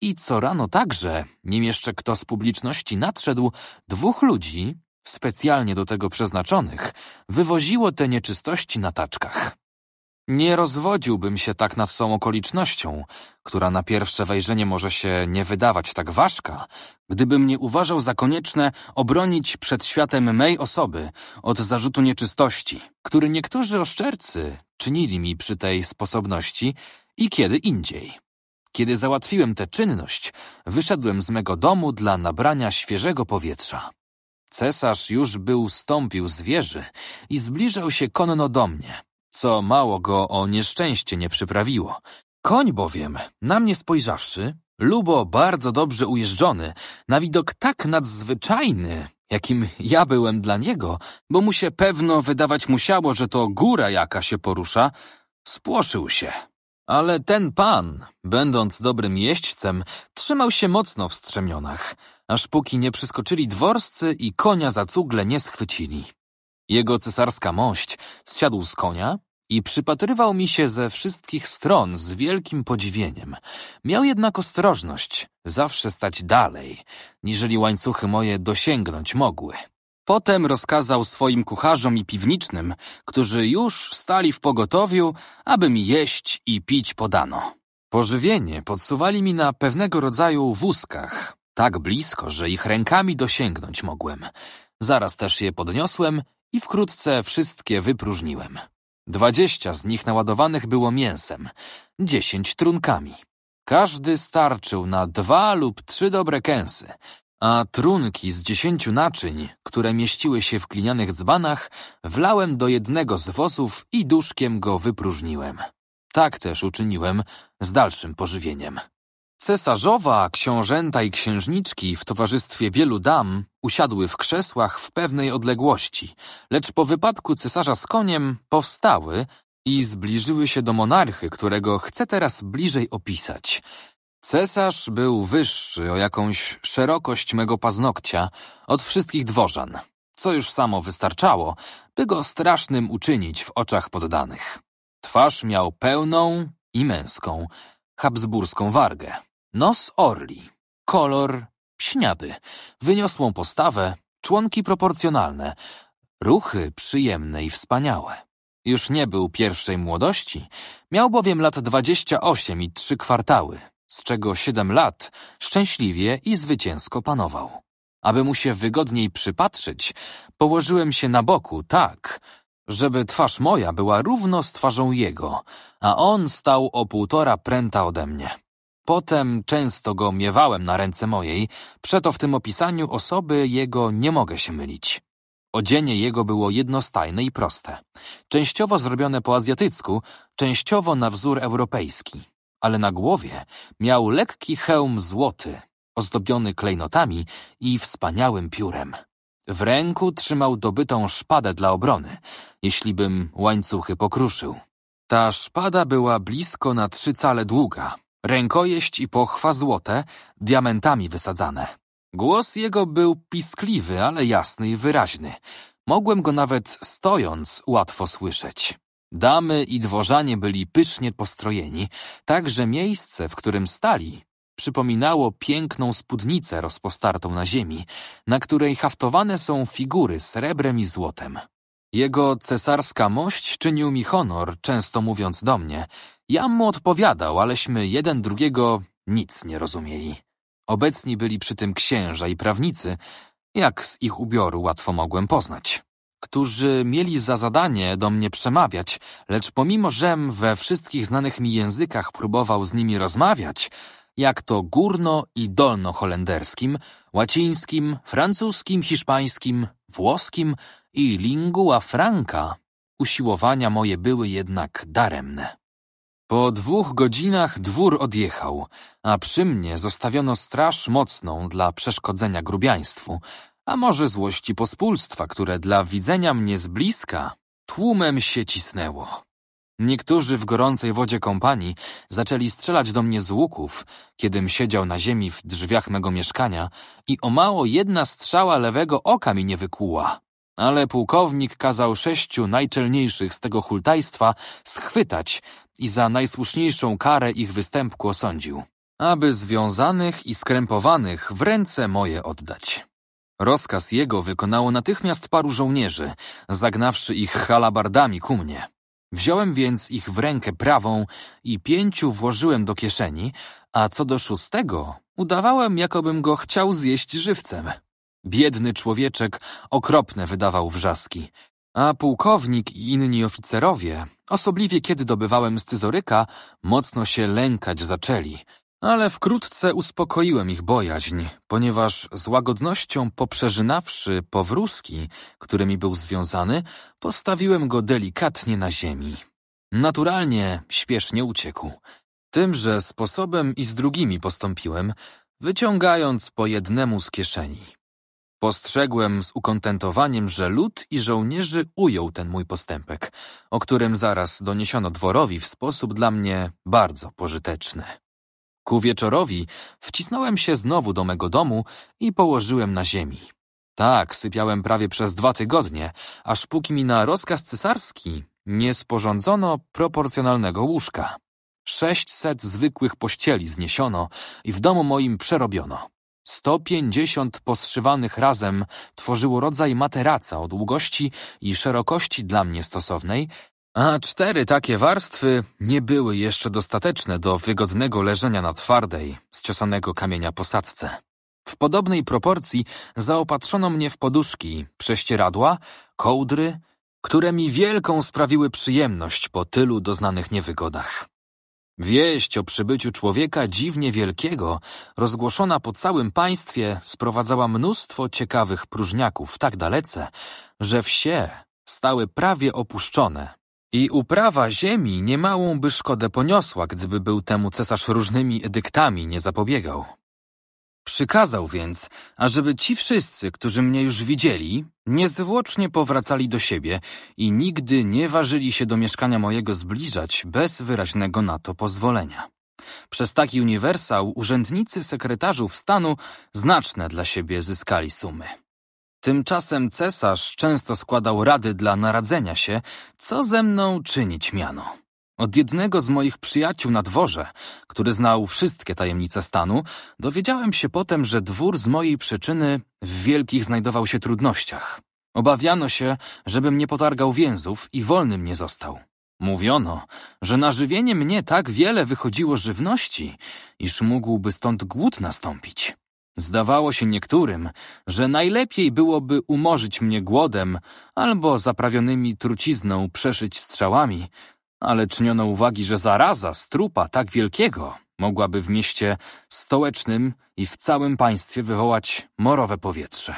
[SPEAKER 1] i co rano także, nim jeszcze kto z publiczności nadszedł, dwóch ludzi, specjalnie do tego przeznaczonych, wywoziło te nieczystości na taczkach. Nie rozwodziłbym się tak nad tą okolicznością, która na pierwsze wejrzenie może się nie wydawać tak ważka, gdybym nie uważał za konieczne obronić przed światem mej osoby od zarzutu nieczystości, który niektórzy oszczercy czynili mi przy tej sposobności i kiedy indziej. Kiedy załatwiłem tę czynność, wyszedłem z mego domu dla nabrania świeżego powietrza. Cesarz już był stąpił z wieży i zbliżał się konno do mnie, co mało go o nieszczęście nie przyprawiło. Koń bowiem, na mnie spojrzawszy, lubo bardzo dobrze ujeżdżony, na widok tak nadzwyczajny, jakim ja byłem dla niego, bo mu się pewno wydawać musiało, że to góra jaka się porusza, spłoszył się ale ten pan, będąc dobrym jeźdźcem, trzymał się mocno w strzemionach, aż póki nie przyskoczyli dworscy i konia za cugle nie schwycili. Jego cesarska mość zsiadł z konia i przypatrywał mi się ze wszystkich stron z wielkim podziwieniem. Miał jednak ostrożność zawsze stać dalej, niżeli łańcuchy moje dosięgnąć mogły. Potem rozkazał swoim kucharzom i piwnicznym, którzy już stali w pogotowiu, aby mi jeść i pić podano. Pożywienie podsuwali mi na pewnego rodzaju wózkach, tak blisko, że ich rękami dosięgnąć mogłem. Zaraz też je podniosłem i wkrótce wszystkie wypróżniłem. Dwadzieścia z nich naładowanych było mięsem, dziesięć trunkami. Każdy starczył na dwa lub trzy dobre kęsy, a trunki z dziesięciu naczyń, które mieściły się w glinianych dzbanach, wlałem do jednego z wozów i duszkiem go wypróżniłem. Tak też uczyniłem z dalszym pożywieniem. Cesarzowa, książęta i księżniczki w towarzystwie wielu dam usiadły w krzesłach w pewnej odległości, lecz po wypadku cesarza z koniem powstały i zbliżyły się do monarchy, którego chcę teraz bliżej opisać. Cesarz był wyższy o jakąś szerokość mego paznokcia od wszystkich dworzan, co już samo wystarczało, by go strasznym uczynić w oczach poddanych. Twarz miał pełną i męską, habsburską wargę, nos orli, kolor śniady, wyniosłą postawę, członki proporcjonalne, ruchy przyjemne i wspaniałe. Już nie był pierwszej młodości, miał bowiem lat dwadzieścia osiem i trzy kwartały, z czego siedem lat szczęśliwie i zwycięsko panował. Aby mu się wygodniej przypatrzyć, położyłem się na boku tak, żeby twarz moja była równo z twarzą jego, a on stał o półtora pręta ode mnie. Potem często go miewałem na ręce mojej, przeto w tym opisaniu osoby jego nie mogę się mylić. Odzienie jego było jednostajne i proste, częściowo zrobione po azjatycku, częściowo na wzór europejski ale na głowie miał lekki hełm złoty, ozdobiony klejnotami i wspaniałym piórem. W ręku trzymał dobytą szpadę dla obrony, jeślibym łańcuchy pokruszył. Ta szpada była blisko na trzy cale długa, rękojeść i pochwa złote, diamentami wysadzane. Głos jego był piskliwy, ale jasny i wyraźny. Mogłem go nawet stojąc łatwo słyszeć. Damy i dworzanie byli pysznie postrojeni, tak że miejsce, w którym stali, przypominało piękną spódnicę rozpostartą na ziemi, na której haftowane są figury srebrem i złotem. Jego cesarska mość czynił mi honor, często mówiąc do mnie. Ja mu odpowiadał, aleśmy jeden drugiego nic nie rozumieli. Obecni byli przy tym księża i prawnicy, jak z ich ubioru łatwo mogłem poznać którzy mieli za zadanie do mnie przemawiać, lecz pomimo, żem we wszystkich znanych mi językach próbował z nimi rozmawiać, jak to górno i dolno holenderskim, łacińskim, francuskim, hiszpańskim, włoskim i lingua franca, usiłowania moje były jednak daremne. Po dwóch godzinach dwór odjechał, a przy mnie zostawiono straż mocną dla przeszkodzenia grubiaństwu, a może złości pospólstwa, które dla widzenia mnie z bliska tłumem się cisnęło. Niektórzy w gorącej wodzie kompanii zaczęli strzelać do mnie z łuków, kiedym siedział na ziemi w drzwiach mego mieszkania i o mało jedna strzała lewego oka mi nie wykuła. Ale pułkownik kazał sześciu najczelniejszych z tego hultajstwa schwytać i za najsłuszniejszą karę ich występku osądził, aby związanych i skrępowanych w ręce moje oddać. Rozkaz jego wykonało natychmiast paru żołnierzy, zagnawszy ich halabardami ku mnie. Wziąłem więc ich w rękę prawą i pięciu włożyłem do kieszeni, a co do szóstego, udawałem, jakobym go chciał zjeść żywcem. Biedny człowieczek okropne wydawał wrzaski. A pułkownik i inni oficerowie, osobliwie kiedy dobywałem scyzoryka, mocno się lękać zaczęli – ale wkrótce uspokoiłem ich bojaźń, ponieważ z łagodnością poprzeżynawszy powrózki, którymi był związany, postawiłem go delikatnie na ziemi. Naturalnie śpiesznie uciekł. Tymże sposobem i z drugimi postąpiłem, wyciągając po jednemu z kieszeni. Postrzegłem z ukontentowaniem, że lud i żołnierzy ujął ten mój postępek, o którym zaraz doniesiono dworowi w sposób dla mnie bardzo pożyteczny. Ku wieczorowi wcisnąłem się znowu do mego domu i położyłem na ziemi. Tak, sypiałem prawie przez dwa tygodnie, aż póki mi na rozkaz cesarski nie sporządzono proporcjonalnego łóżka. Sześćset zwykłych pościeli zniesiono i w domu moim przerobiono. Sto pięćdziesiąt poszywanych razem tworzyło rodzaj materaca o długości i szerokości dla mnie stosownej, a cztery takie warstwy nie były jeszcze dostateczne do wygodnego leżenia na twardej, z kamienia posadzce. W podobnej proporcji zaopatrzono mnie w poduszki, prześcieradła, kołdry, które mi wielką sprawiły przyjemność po tylu doznanych niewygodach. Wieść o przybyciu człowieka dziwnie wielkiego, rozgłoszona po całym państwie, sprowadzała mnóstwo ciekawych próżniaków tak dalece, że wsie stały prawie opuszczone i uprawa ziemi niemałą by szkodę poniosła, gdyby był temu cesarz różnymi edyktami nie zapobiegał. Przykazał więc, ażeby ci wszyscy, którzy mnie już widzieli, niezwłocznie powracali do siebie i nigdy nie ważyli się do mieszkania mojego zbliżać bez wyraźnego na to pozwolenia. Przez taki uniwersał urzędnicy sekretarzów stanu znaczne dla siebie zyskali sumy. Tymczasem cesarz często składał rady dla naradzenia się, co ze mną czynić miano. Od jednego z moich przyjaciół na dworze, który znał wszystkie tajemnice stanu, dowiedziałem się potem, że dwór z mojej przyczyny w wielkich znajdował się trudnościach. Obawiano się, żebym nie potargał więzów i wolnym nie został. Mówiono, że na żywienie mnie tak wiele wychodziło żywności, iż mógłby stąd głód nastąpić. Zdawało się niektórym, że najlepiej byłoby umorzyć mnie głodem albo zaprawionymi trucizną przeszyć strzałami, ale czyniono uwagi, że zaraza z trupa tak wielkiego mogłaby w mieście stołecznym i w całym państwie wywołać morowe powietrze.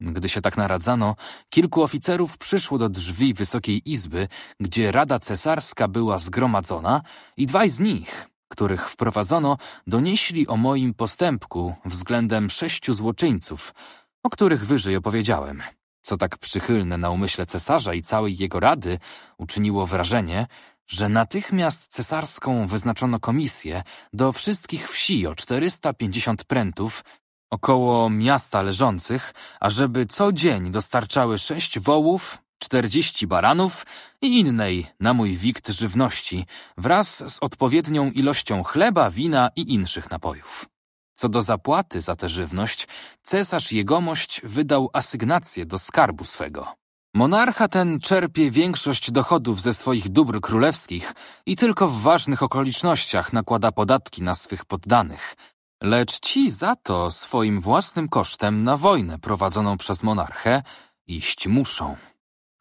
[SPEAKER 1] Gdy się tak naradzano, kilku oficerów przyszło do drzwi Wysokiej Izby, gdzie Rada Cesarska była zgromadzona i dwaj z nich, których wprowadzono, donieśli o moim postępku względem sześciu złoczyńców, o których wyżej opowiedziałem. Co tak przychylne na umyśle cesarza i całej jego rady uczyniło wrażenie, że natychmiast cesarską wyznaczono komisję do wszystkich wsi o 450 prętów około miasta leżących, ażeby co dzień dostarczały sześć wołów czterdzieści baranów i innej na mój wikt żywności, wraz z odpowiednią ilością chleba, wina i inszych napojów. Co do zapłaty za tę żywność, cesarz jegomość wydał asygnację do skarbu swego. Monarcha ten czerpie większość dochodów ze swoich dóbr królewskich i tylko w ważnych okolicznościach nakłada podatki na swych poddanych. Lecz ci za to swoim własnym kosztem na wojnę prowadzoną przez monarchę iść muszą.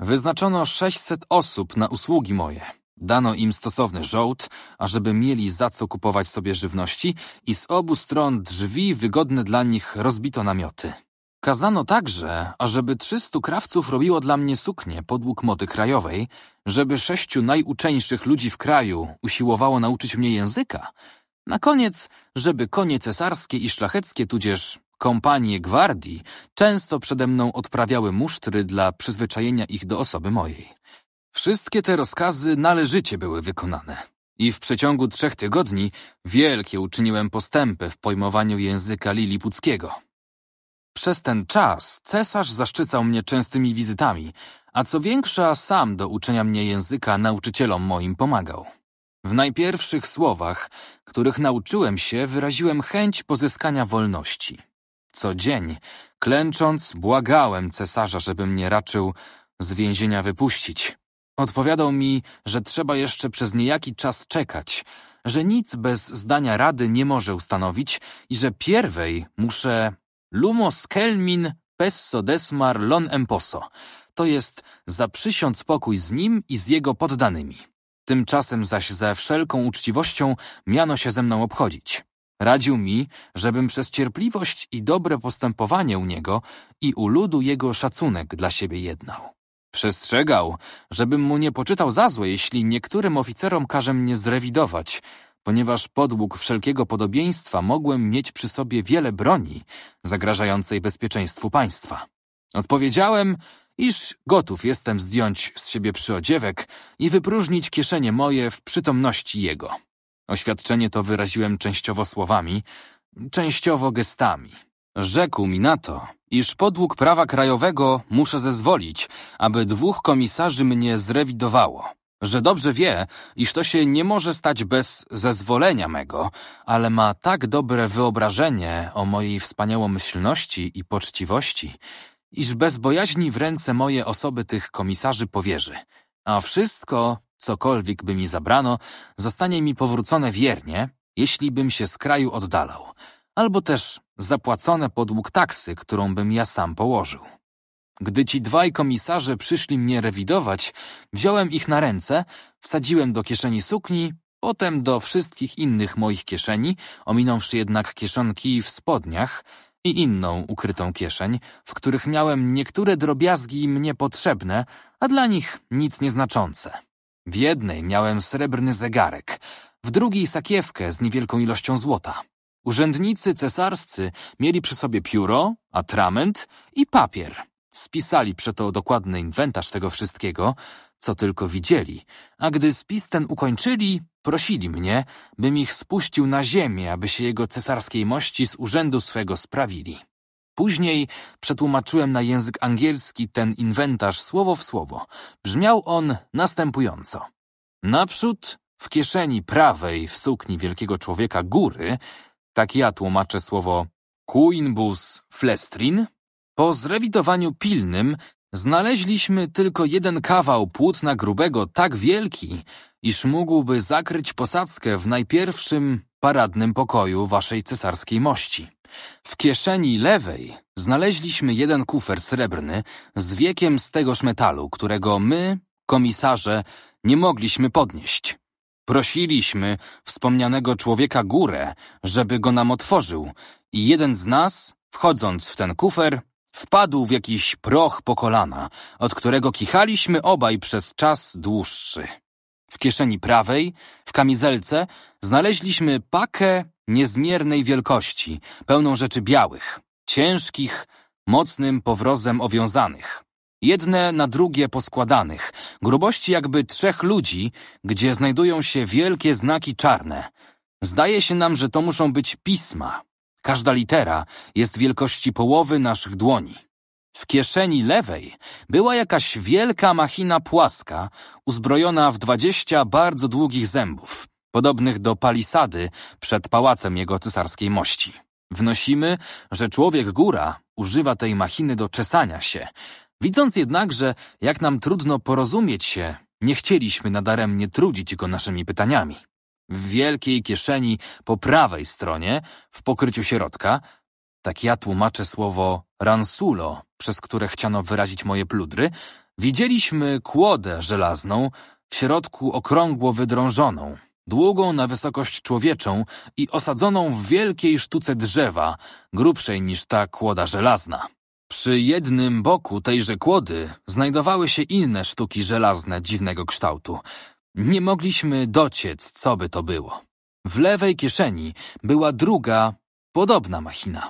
[SPEAKER 1] Wyznaczono 600 osób na usługi moje. Dano im stosowny żołd, ażeby mieli za co kupować sobie żywności i z obu stron drzwi wygodne dla nich rozbito namioty. Kazano także, ażeby 300 krawców robiło dla mnie suknie podług mody krajowej, żeby sześciu najuczeńszych ludzi w kraju usiłowało nauczyć mnie języka, na koniec, żeby konie cesarskie i szlacheckie, tudzież Kompanie gwardii często przede mną odprawiały musztry dla przyzwyczajenia ich do osoby mojej. Wszystkie te rozkazy należycie były wykonane. I w przeciągu trzech tygodni wielkie uczyniłem postępy w pojmowaniu języka lilipuckiego. Przez ten czas cesarz zaszczycał mnie częstymi wizytami, a co większa sam do uczenia mnie języka nauczycielom moim pomagał. W najpierwszych słowach, których nauczyłem się, wyraziłem chęć pozyskania wolności. Co dzień, klęcząc, błagałem cesarza, żeby mnie raczył z więzienia wypuścić. Odpowiadał mi, że trzeba jeszcze przez niejaki czas czekać, że nic bez zdania rady nie może ustanowić i że pierwej muszę lumos kelmin pesso desmar lon emposo, to jest zaprzysiąc pokój z nim i z jego poddanymi. Tymczasem zaś ze wszelką uczciwością miano się ze mną obchodzić. Radził mi, żebym przez cierpliwość i dobre postępowanie u niego i u ludu jego szacunek dla siebie jednał. Przestrzegał, żebym mu nie poczytał za złe, jeśli niektórym oficerom każe mnie zrewidować, ponieważ podług wszelkiego podobieństwa mogłem mieć przy sobie wiele broni zagrażającej bezpieczeństwu państwa. Odpowiedziałem, iż gotów jestem zdjąć z siebie przyodziewek i wypróżnić kieszenie moje w przytomności jego. Oświadczenie to wyraziłem częściowo słowami, częściowo gestami. Rzekł mi na to, iż podług prawa krajowego muszę zezwolić, aby dwóch komisarzy mnie zrewidowało. Że dobrze wie, iż to się nie może stać bez zezwolenia mego, ale ma tak dobre wyobrażenie o mojej wspaniałomyślności i poczciwości, iż bez bojaźni w ręce moje osoby tych komisarzy powierzy. A wszystko Cokolwiek by mi zabrano, zostanie mi powrócone wiernie, jeśli bym się z kraju oddalał, albo też zapłacone podług taksy, którą bym ja sam położył. Gdy ci dwaj komisarze przyszli mnie rewidować, wziąłem ich na ręce, wsadziłem do kieszeni sukni, potem do wszystkich innych moich kieszeni, ominąwszy jednak kieszonki w spodniach i inną ukrytą kieszeń, w których miałem niektóre drobiazgi mnie potrzebne, a dla nich nic nieznaczące. W jednej miałem srebrny zegarek, w drugiej sakiewkę z niewielką ilością złota. Urzędnicy cesarscy mieli przy sobie pióro, atrament i papier. Spisali przeto dokładny inwentarz tego wszystkiego, co tylko widzieli, a gdy spis ten ukończyli, prosili mnie, bym ich spuścił na ziemię, aby się jego cesarskiej mości z urzędu swego sprawili. Później przetłumaczyłem na język angielski ten inwentarz słowo w słowo. Brzmiał on następująco. Naprzód, w kieszeni prawej w sukni wielkiego człowieka góry, tak ja tłumaczę słowo quinbus flestrin, po zrewidowaniu pilnym znaleźliśmy tylko jeden kawał płótna grubego tak wielki, iż mógłby zakryć posadzkę w najpierwszym paradnym pokoju waszej cesarskiej mości. W kieszeni lewej znaleźliśmy jeden kufer srebrny z wiekiem z tegoż metalu, którego my, komisarze, nie mogliśmy podnieść. Prosiliśmy wspomnianego człowieka górę, żeby go nam otworzył i jeden z nas, wchodząc w ten kufer, wpadł w jakiś proch po kolana, od którego kichaliśmy obaj przez czas dłuższy. W kieszeni prawej, w kamizelce, znaleźliśmy pakę niezmiernej wielkości, pełną rzeczy białych, ciężkich, mocnym powrozem owiązanych. Jedne na drugie poskładanych, grubości jakby trzech ludzi, gdzie znajdują się wielkie znaki czarne. Zdaje się nam, że to muszą być pisma. Każda litera jest wielkości połowy naszych dłoni. W kieszeni lewej była jakaś wielka machina płaska, uzbrojona w dwadzieścia bardzo długich zębów podobnych do palisady przed pałacem jego cesarskiej mości. Wnosimy, że człowiek góra używa tej machiny do czesania się. Widząc jednak, że jak nam trudno porozumieć się, nie chcieliśmy nadaremnie trudzić go naszymi pytaniami. W wielkiej kieszeni po prawej stronie, w pokryciu środka, tak ja tłumaczę słowo ransulo, przez które chciano wyrazić moje pludry, widzieliśmy kłodę żelazną, w środku okrągło wydrążoną długą na wysokość człowieczą i osadzoną w wielkiej sztuce drzewa, grubszej niż ta kłoda żelazna. Przy jednym boku tejże kłody znajdowały się inne sztuki żelazne dziwnego kształtu. Nie mogliśmy dociec, co by to było. W lewej kieszeni była druga, podobna machina.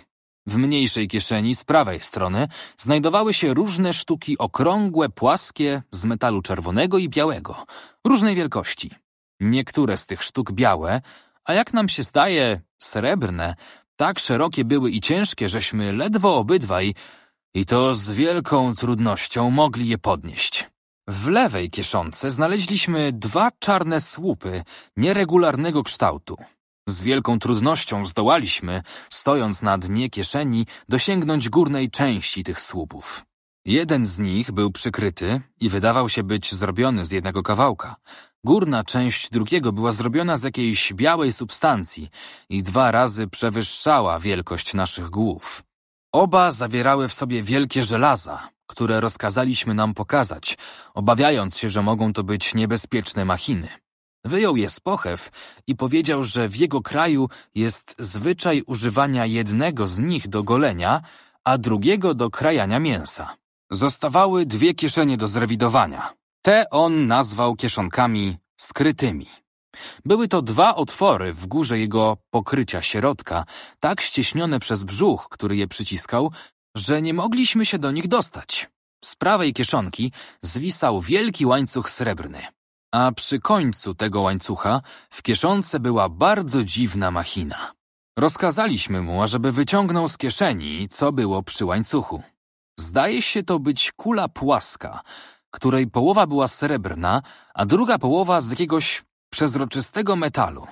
[SPEAKER 1] W mniejszej kieszeni z prawej strony znajdowały się różne sztuki okrągłe, płaskie, z metalu czerwonego i białego, różnej wielkości. Niektóre z tych sztuk białe, a jak nam się zdaje, srebrne, tak szerokie były i ciężkie, żeśmy ledwo obydwaj, i to z wielką trudnością, mogli je podnieść. W lewej kieszonce znaleźliśmy dwa czarne słupy nieregularnego kształtu. Z wielką trudnością zdołaliśmy, stojąc na dnie kieszeni, dosięgnąć górnej części tych słupów. Jeden z nich był przykryty i wydawał się być zrobiony z jednego kawałka, Górna część drugiego była zrobiona z jakiejś białej substancji i dwa razy przewyższała wielkość naszych głów. Oba zawierały w sobie wielkie żelaza, które rozkazaliśmy nam pokazać, obawiając się, że mogą to być niebezpieczne machiny. Wyjął je z pochew i powiedział, że w jego kraju jest zwyczaj używania jednego z nich do golenia, a drugiego do krajania mięsa. Zostawały dwie kieszenie do zrewidowania. Te on nazwał kieszonkami skrytymi. Były to dwa otwory w górze jego pokrycia środka, tak ścieśnione przez brzuch, który je przyciskał, że nie mogliśmy się do nich dostać. Z prawej kieszonki zwisał wielki łańcuch srebrny, a przy końcu tego łańcucha w kieszonce była bardzo dziwna machina. Rozkazaliśmy mu, ażeby wyciągnął z kieszeni, co było przy łańcuchu. Zdaje się to być kula płaska, której połowa była srebrna, a druga połowa z jakiegoś przezroczystego metalu.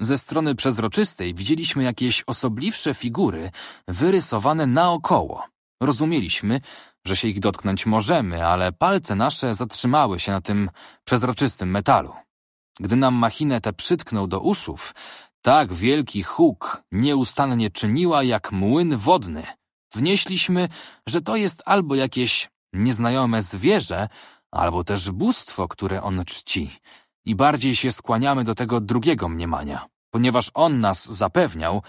[SPEAKER 1] Ze strony przezroczystej widzieliśmy jakieś osobliwsze figury wyrysowane naokoło. Rozumieliśmy, że się ich dotknąć możemy, ale palce nasze zatrzymały się na tym przezroczystym metalu. Gdy nam machinę tę przytknął do uszów, tak wielki huk nieustannie czyniła jak młyn wodny. Wnieśliśmy, że to jest albo jakieś nieznajome zwierzę albo też bóstwo, które on czci. I bardziej się skłaniamy do tego drugiego mniemania, ponieważ on nas zapewniał,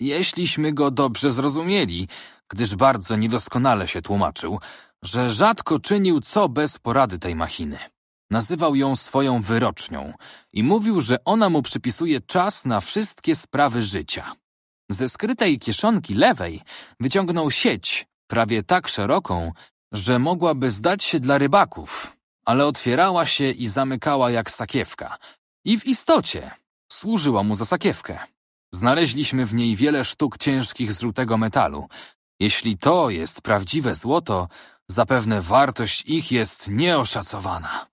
[SPEAKER 1] jeśliśmy go dobrze zrozumieli, gdyż bardzo niedoskonale się tłumaczył, że rzadko czynił co bez porady tej machiny. Nazywał ją swoją wyrocznią i mówił, że ona mu przypisuje czas na wszystkie sprawy życia. Ze skrytej kieszonki lewej wyciągnął sieć, prawie tak szeroką, że mogłaby zdać się dla rybaków, ale otwierała się i zamykała jak sakiewka. I w istocie służyła mu za sakiewkę. Znaleźliśmy w niej wiele sztuk ciężkich z metalu. Jeśli to jest prawdziwe złoto, zapewne wartość ich jest nieoszacowana.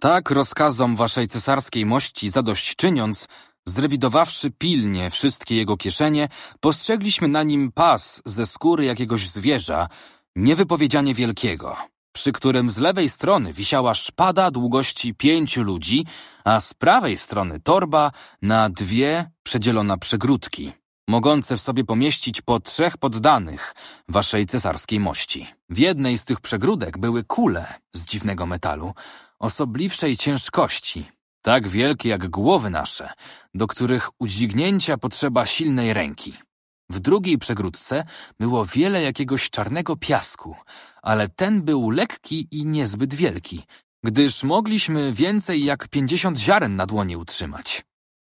[SPEAKER 1] Tak rozkazom waszej cesarskiej mości zadość czyniąc, zrewidowawszy pilnie wszystkie jego kieszenie, postrzegliśmy na nim pas ze skóry jakiegoś zwierza, niewypowiedzianie wielkiego, przy którym z lewej strony wisiała szpada długości pięciu ludzi, a z prawej strony torba na dwie przedzielona przegródki, mogące w sobie pomieścić po trzech poddanych waszej cesarskiej mości. W jednej z tych przegródek były kule z dziwnego metalu, osobliwszej ciężkości, tak wielkie jak głowy nasze, do których udźwignięcia potrzeba silnej ręki. W drugiej przegródce było wiele jakiegoś czarnego piasku, ale ten był lekki i niezbyt wielki, gdyż mogliśmy więcej jak pięćdziesiąt ziaren na dłoni utrzymać.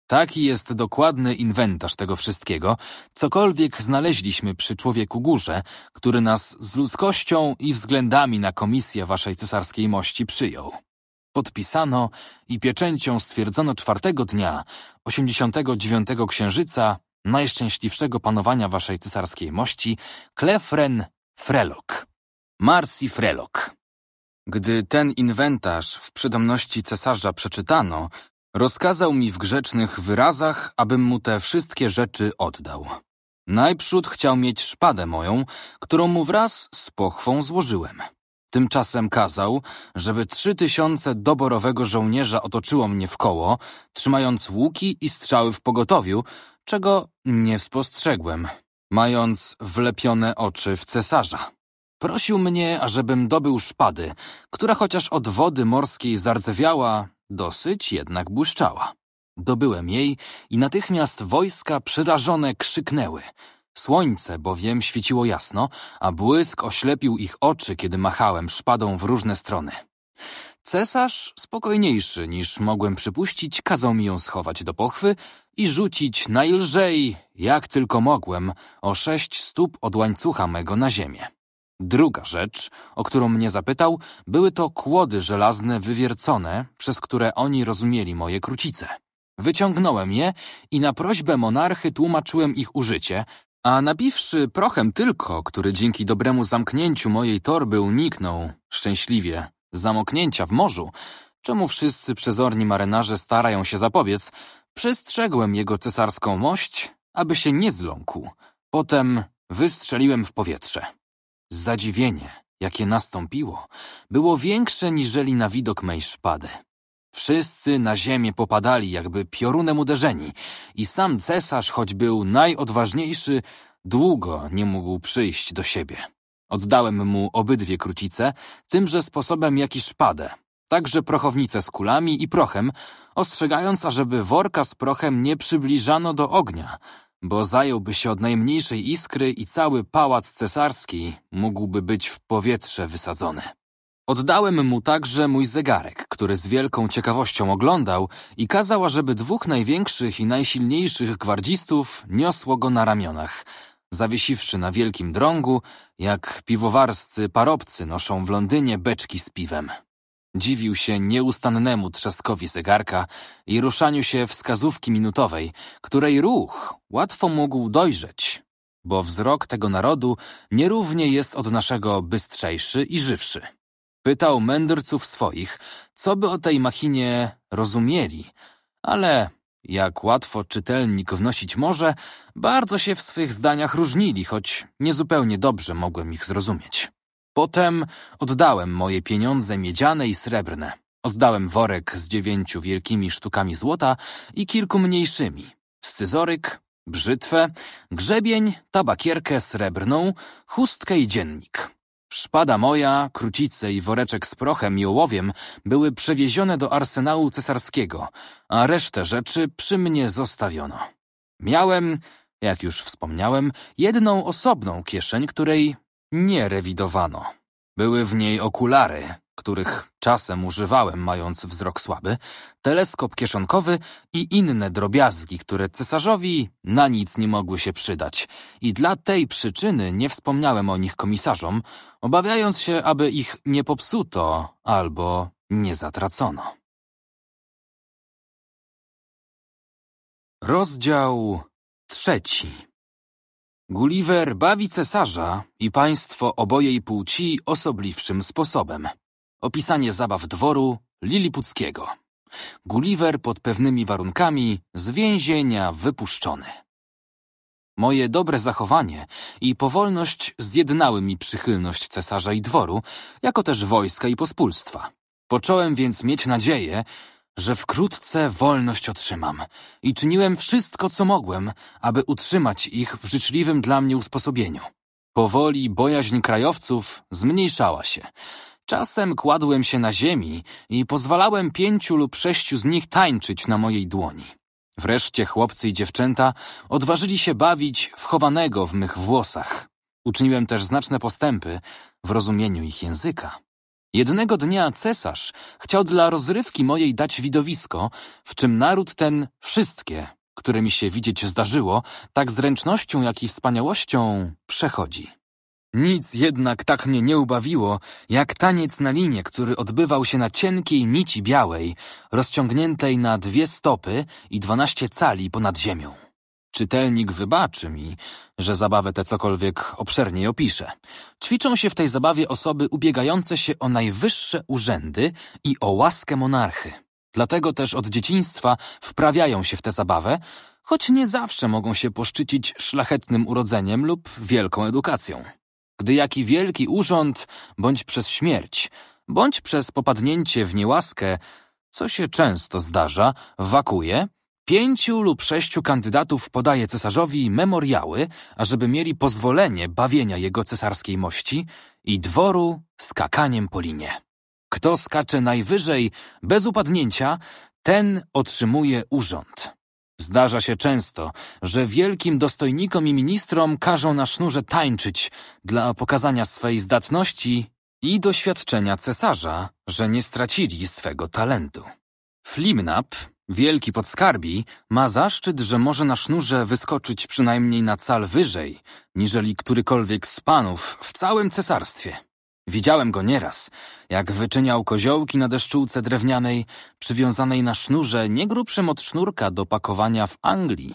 [SPEAKER 1] Taki jest dokładny inwentarz tego wszystkiego, cokolwiek znaleźliśmy przy człowieku górze, który nas z ludzkością i względami na komisję waszej cesarskiej mości przyjął. Podpisano i pieczęcią stwierdzono czwartego dnia, osiemdziesiątego dziewiątego księżyca najszczęśliwszego panowania waszej cesarskiej mości, Klefren Frelok. Marsi Frelok. Gdy ten inwentarz w przydomności cesarza przeczytano, rozkazał mi w grzecznych wyrazach, abym mu te wszystkie rzeczy oddał. Najprzód chciał mieć szpadę moją, którą mu wraz z pochwą złożyłem. Tymczasem kazał, żeby trzy tysiące doborowego żołnierza otoczyło mnie w koło, trzymając łuki i strzały w pogotowiu, czego nie spostrzegłem, mając wlepione oczy w cesarza. Prosił mnie, ażebym dobył szpady, która chociaż od wody morskiej zardzewiała, dosyć jednak błyszczała. Dobyłem jej i natychmiast wojska przerażone krzyknęły. Słońce bowiem świeciło jasno, a błysk oślepił ich oczy, kiedy machałem szpadą w różne strony. Cesarz, spokojniejszy niż mogłem przypuścić, kazał mi ją schować do pochwy i rzucić najlżej, jak tylko mogłem, o sześć stóp od łańcucha mego na ziemię. Druga rzecz, o którą mnie zapytał, były to kłody żelazne wywiercone, przez które oni rozumieli moje krucice. Wyciągnąłem je i na prośbę monarchy tłumaczyłem ich użycie, a nabiwszy prochem tylko, który dzięki dobremu zamknięciu mojej torby uniknął, szczęśliwie, zamoknięcia w morzu, czemu wszyscy przezorni marynarze starają się zapobiec, przestrzegłem jego cesarską mość, aby się nie zląkł. Potem wystrzeliłem w powietrze. Zadziwienie, jakie nastąpiło, było większe niżeli na widok mej szpady. Wszyscy na ziemię popadali, jakby piorunem uderzeni, i sam cesarz, choć był najodważniejszy, długo nie mógł przyjść do siebie. Oddałem mu obydwie krucice, tymże sposobem jak i szpadę, także prochownicę z kulami i prochem, ostrzegając, ażeby worka z prochem nie przybliżano do ognia, bo zająłby się od najmniejszej iskry i cały pałac cesarski mógłby być w powietrze wysadzony. Oddałem mu także mój zegarek, który z wielką ciekawością oglądał i kazał, ażeby dwóch największych i najsilniejszych gwardzistów niosło go na ramionach – zawiesiwszy na wielkim drągu, jak piwowarscy parobcy noszą w Londynie beczki z piwem. Dziwił się nieustannemu trzaskowi zegarka i ruszaniu się wskazówki minutowej, której ruch łatwo mógł dojrzeć, bo wzrok tego narodu nierównie jest od naszego bystrzejszy i żywszy. Pytał mędrców swoich, co by o tej machinie rozumieli, ale jak łatwo czytelnik wnosić może, bardzo się w swych zdaniach różnili, choć niezupełnie dobrze mogłem ich zrozumieć. Potem oddałem moje pieniądze miedziane i srebrne. Oddałem worek z dziewięciu wielkimi sztukami złota i kilku mniejszymi. Scyzoryk, brzytwę, grzebień, tabakierkę srebrną, chustkę i dziennik. Szpada moja, krucice i woreczek z prochem i ołowiem były przewiezione do arsenału cesarskiego, a resztę rzeczy przy mnie zostawiono. Miałem, jak już wspomniałem, jedną osobną kieszeń, której nie rewidowano. Były w niej okulary, których czasem używałem mając wzrok słaby, teleskop kieszonkowy i inne drobiazgi, które cesarzowi na nic nie mogły się przydać. I dla tej przyczyny nie wspomniałem o nich komisarzom, obawiając się, aby ich nie popsuto albo nie zatracono. Rozdział trzeci. Gulliver bawi cesarza i państwo obojej płci osobliwszym sposobem. Opisanie zabaw dworu Lilipuckiego. Gulliver pod pewnymi warunkami z więzienia wypuszczony. Moje dobre zachowanie i powolność zjednały mi przychylność cesarza i dworu, jako też wojska i pospólstwa. Począłem więc mieć nadzieję, że wkrótce wolność otrzymam i czyniłem wszystko, co mogłem, aby utrzymać ich w życzliwym dla mnie usposobieniu. Powoli bojaźń krajowców zmniejszała się, Czasem kładłem się na ziemi i pozwalałem pięciu lub sześciu z nich tańczyć na mojej dłoni. Wreszcie chłopcy i dziewczęta odważyli się bawić w chowanego w mych włosach. Uczyniłem też znaczne postępy w rozumieniu ich języka. Jednego dnia cesarz chciał dla rozrywki mojej dać widowisko, w czym naród ten wszystkie, które mi się widzieć zdarzyło, tak zręcznością, jak i wspaniałością przechodzi. Nic jednak tak mnie nie ubawiło, jak taniec na linie, który odbywał się na cienkiej nici białej, rozciągniętej na dwie stopy i dwanaście cali ponad ziemią. Czytelnik wybaczy mi, że zabawę tę cokolwiek obszerniej opiszę. Ćwiczą się w tej zabawie osoby ubiegające się o najwyższe urzędy i o łaskę monarchy. Dlatego też od dzieciństwa wprawiają się w tę zabawę, choć nie zawsze mogą się poszczycić szlachetnym urodzeniem lub wielką edukacją gdy jaki wielki urząd, bądź przez śmierć, bądź przez popadnięcie w niełaskę, co się często zdarza, wakuje, pięciu lub sześciu kandydatów podaje cesarzowi memoriały, ażeby mieli pozwolenie bawienia jego cesarskiej mości i dworu skakaniem po linie. Kto skacze najwyżej, bez upadnięcia, ten otrzymuje urząd. Zdarza się często, że wielkim dostojnikom i ministrom każą na sznurze tańczyć dla pokazania swej zdatności i doświadczenia cesarza, że nie stracili swego talentu. Flimnap, wielki podskarbi, ma zaszczyt, że może na sznurze wyskoczyć przynajmniej na cal wyżej, niżeli którykolwiek z panów w całym cesarstwie. Widziałem go nieraz, jak wyczyniał koziołki na deszczułce drewnianej, przywiązanej na sznurze nie grubszym od sznurka do pakowania w Anglii.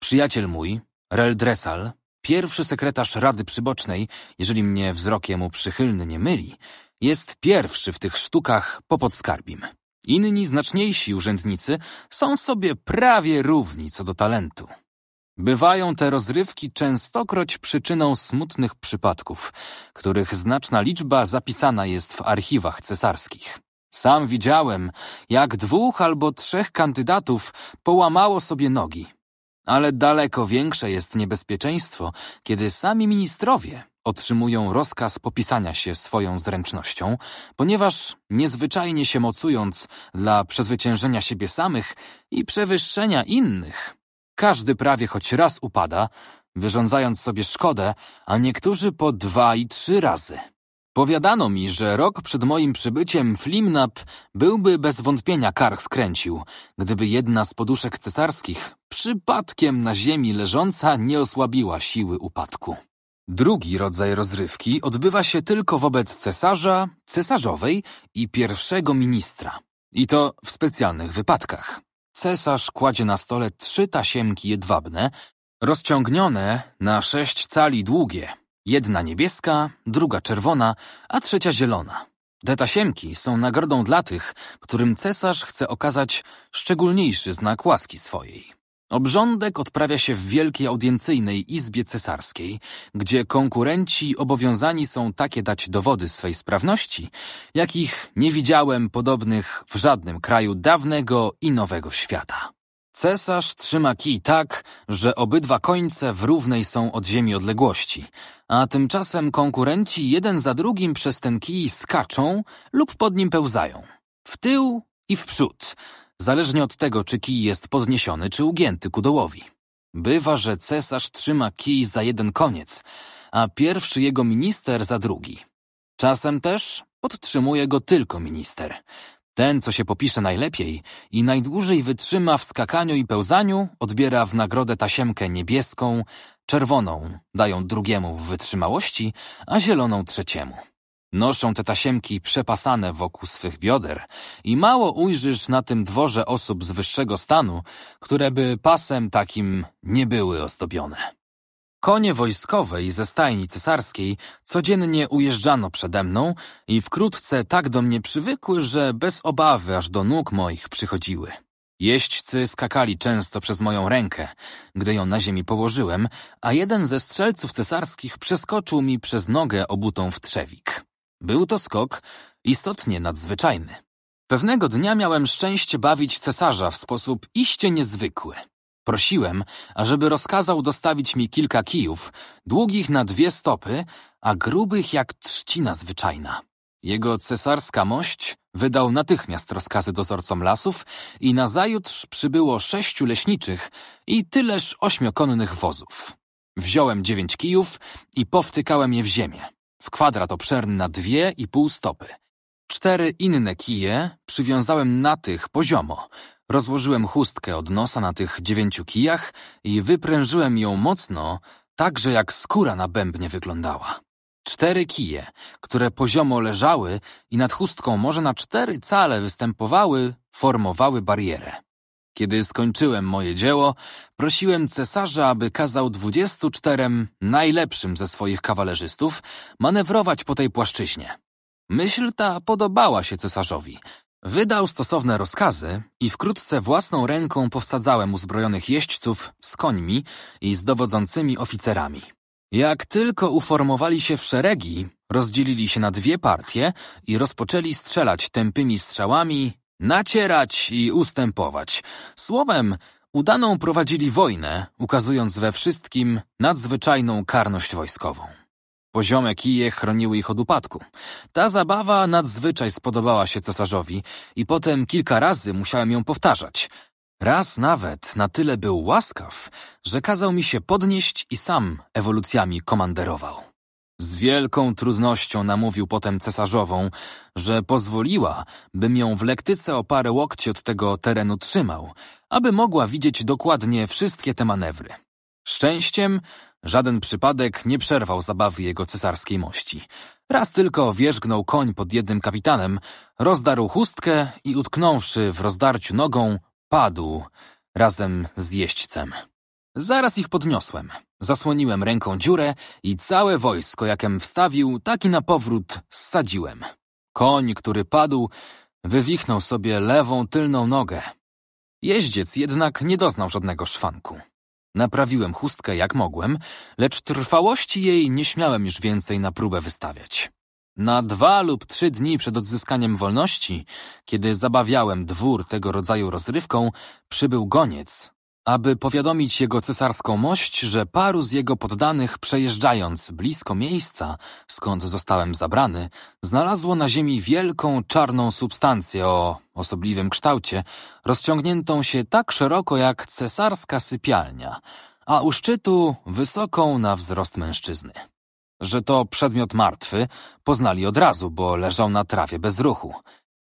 [SPEAKER 1] Przyjaciel mój, Rel pierwszy sekretarz Rady Przybocznej, jeżeli mnie wzrokiem przychylny nie myli, jest pierwszy w tych sztukach po podskarbim. Inni znaczniejsi urzędnicy są sobie prawie równi co do talentu. Bywają te rozrywki częstokroć przyczyną smutnych przypadków, których znaczna liczba zapisana jest w archiwach cesarskich. Sam widziałem, jak dwóch albo trzech kandydatów połamało sobie nogi. Ale daleko większe jest niebezpieczeństwo, kiedy sami ministrowie otrzymują rozkaz popisania się swoją zręcznością, ponieważ niezwyczajnie się mocując dla przezwyciężenia siebie samych i przewyższenia innych, każdy prawie choć raz upada, wyrządzając sobie szkodę, a niektórzy po dwa i trzy razy. Powiadano mi, że rok przed moim przybyciem Flimnap byłby bez wątpienia kark skręcił, gdyby jedna z poduszek cesarskich, przypadkiem na ziemi leżąca, nie osłabiła siły upadku. Drugi rodzaj rozrywki odbywa się tylko wobec cesarza, cesarzowej i pierwszego ministra. I to w specjalnych wypadkach. Cesarz kładzie na stole trzy tasiemki jedwabne, rozciągnione na sześć cali długie. Jedna niebieska, druga czerwona, a trzecia zielona. Te tasiemki są nagrodą dla tych, którym cesarz chce okazać szczególniejszy znak łaski swojej. Obrządek odprawia się w wielkiej audiencyjnej izbie cesarskiej, gdzie konkurenci obowiązani są takie dać dowody swej sprawności, jakich nie widziałem podobnych w żadnym kraju dawnego i nowego świata. Cesarz trzyma kij tak, że obydwa końce w równej są od ziemi odległości, a tymczasem konkurenci jeden za drugim przez ten kij skaczą lub pod nim pełzają. W tył i w przód – zależnie od tego, czy kij jest podniesiony czy ugięty ku dołowi. Bywa, że cesarz trzyma kij za jeden koniec, a pierwszy jego minister za drugi. Czasem też podtrzymuje go tylko minister. Ten, co się popisze najlepiej i najdłużej wytrzyma w skakaniu i pełzaniu, odbiera w nagrodę tasiemkę niebieską, czerwoną dają drugiemu w wytrzymałości, a zieloną trzeciemu. Noszą te tasiemki przepasane wokół swych bioder i mało ujrzysz na tym dworze osób z wyższego stanu, które by pasem takim nie były ozdobione. Konie wojskowe i ze stajni cesarskiej codziennie ujeżdżano przede mną i wkrótce tak do mnie przywykły, że bez obawy aż do nóg moich przychodziły. Jeźdźcy skakali często przez moją rękę, gdy ją na ziemi położyłem, a jeden ze strzelców cesarskich przeskoczył mi przez nogę obutą w trzewik. Był to skok istotnie nadzwyczajny. Pewnego dnia miałem szczęście bawić cesarza w sposób iście niezwykły. Prosiłem, ażeby rozkazał dostawić mi kilka kijów, długich na dwie stopy, a grubych jak trzcina zwyczajna. Jego cesarska mość wydał natychmiast rozkazy dozorcom lasów i nazajutrz przybyło sześciu leśniczych i tyleż ośmiokonnych wozów. Wziąłem dziewięć kijów i powtykałem je w ziemię w kwadrat obszerny na dwie i pół stopy. Cztery inne kije przywiązałem na tych poziomo. Rozłożyłem chustkę od nosa na tych dziewięciu kijach i wyprężyłem ją mocno, tak że jak skóra na bębnie wyglądała. Cztery kije, które poziomo leżały i nad chustką może na cztery cale występowały, formowały barierę. Kiedy skończyłem moje dzieło, prosiłem cesarza, aby kazał dwudziestu czterem najlepszym ze swoich kawalerzystów manewrować po tej płaszczyźnie. Myśl ta podobała się cesarzowi. Wydał stosowne rozkazy i wkrótce własną ręką powsadzałem uzbrojonych jeźdźców z końmi i z dowodzącymi oficerami. Jak tylko uformowali się w szeregi, rozdzielili się na dwie partie i rozpoczęli strzelać tępymi strzałami Nacierać i ustępować. Słowem, udaną prowadzili wojnę, ukazując we wszystkim nadzwyczajną karność wojskową. Poziome kije chroniły ich od upadku. Ta zabawa nadzwyczaj spodobała się cesarzowi i potem kilka razy musiałem ją powtarzać. Raz nawet na tyle był łaskaw, że kazał mi się podnieść i sam ewolucjami komanderował. Z wielką trudnością namówił potem cesarzową, że pozwoliła, bym ją w lektyce o parę łokci od tego terenu trzymał, aby mogła widzieć dokładnie wszystkie te manewry. Szczęściem żaden przypadek nie przerwał zabawy jego cesarskiej mości. Raz tylko wierzgnął koń pod jednym kapitanem, rozdarł chustkę i utknąwszy w rozdarciu nogą, padł razem z jeźdźcem. Zaraz ich podniosłem. Zasłoniłem ręką dziurę i całe wojsko, jakem wstawił, taki na powrót zsadziłem. Koń, który padł, wywichnął sobie lewą tylną nogę. Jeździec jednak nie doznał żadnego szwanku. Naprawiłem chustkę jak mogłem, lecz trwałości jej nie śmiałem już więcej na próbę wystawiać. Na dwa lub trzy dni przed odzyskaniem wolności, kiedy zabawiałem dwór tego rodzaju rozrywką, przybył goniec, aby powiadomić jego cesarską mość, że paru z jego poddanych, przejeżdżając blisko miejsca, skąd zostałem zabrany, znalazło na ziemi wielką czarną substancję o osobliwym kształcie, rozciągniętą się tak szeroko jak cesarska sypialnia, a u szczytu wysoką na wzrost mężczyzny. Że to przedmiot martwy, poznali od razu, bo leżał na trawie bez ruchu.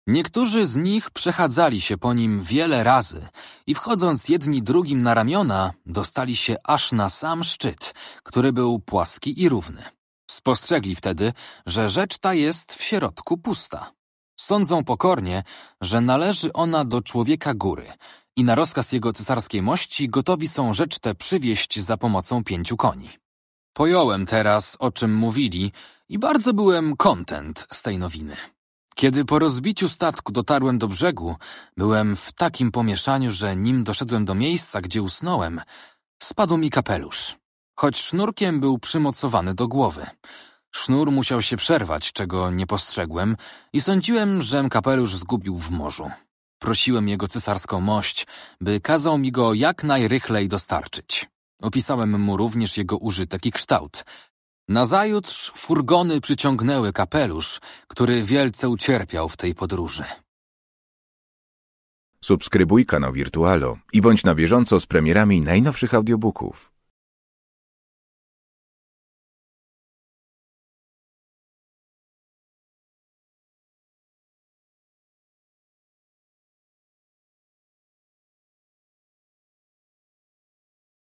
[SPEAKER 1] Niektórzy z nich przechadzali się po nim wiele razy i wchodząc jedni drugim na ramiona, dostali się aż na sam szczyt, który był płaski i równy. Spostrzegli wtedy, że rzecz ta jest w środku pusta. Sądzą pokornie, że należy ona do człowieka góry i na rozkaz jego cesarskiej mości gotowi są rzecz tę przywieźć za pomocą pięciu koni. Pojąłem teraz, o czym mówili i bardzo byłem kontent z tej nowiny. Kiedy po rozbiciu statku dotarłem do brzegu, byłem w takim pomieszaniu, że nim doszedłem do miejsca, gdzie usnąłem, spadł mi kapelusz. Choć sznurkiem był przymocowany do głowy. Sznur musiał się przerwać, czego nie postrzegłem i sądziłem, że kapelusz zgubił w morzu. Prosiłem jego cesarską mość, by kazał mi go jak najrychlej dostarczyć. Opisałem mu również jego użytek i kształt. Nazajutrz furgony przyciągnęły kapelusz, który wielce ucierpiał w tej podróży. Subskrybuj kanał Wirtualo i bądź na bieżąco z premierami najnowszych audiobooków.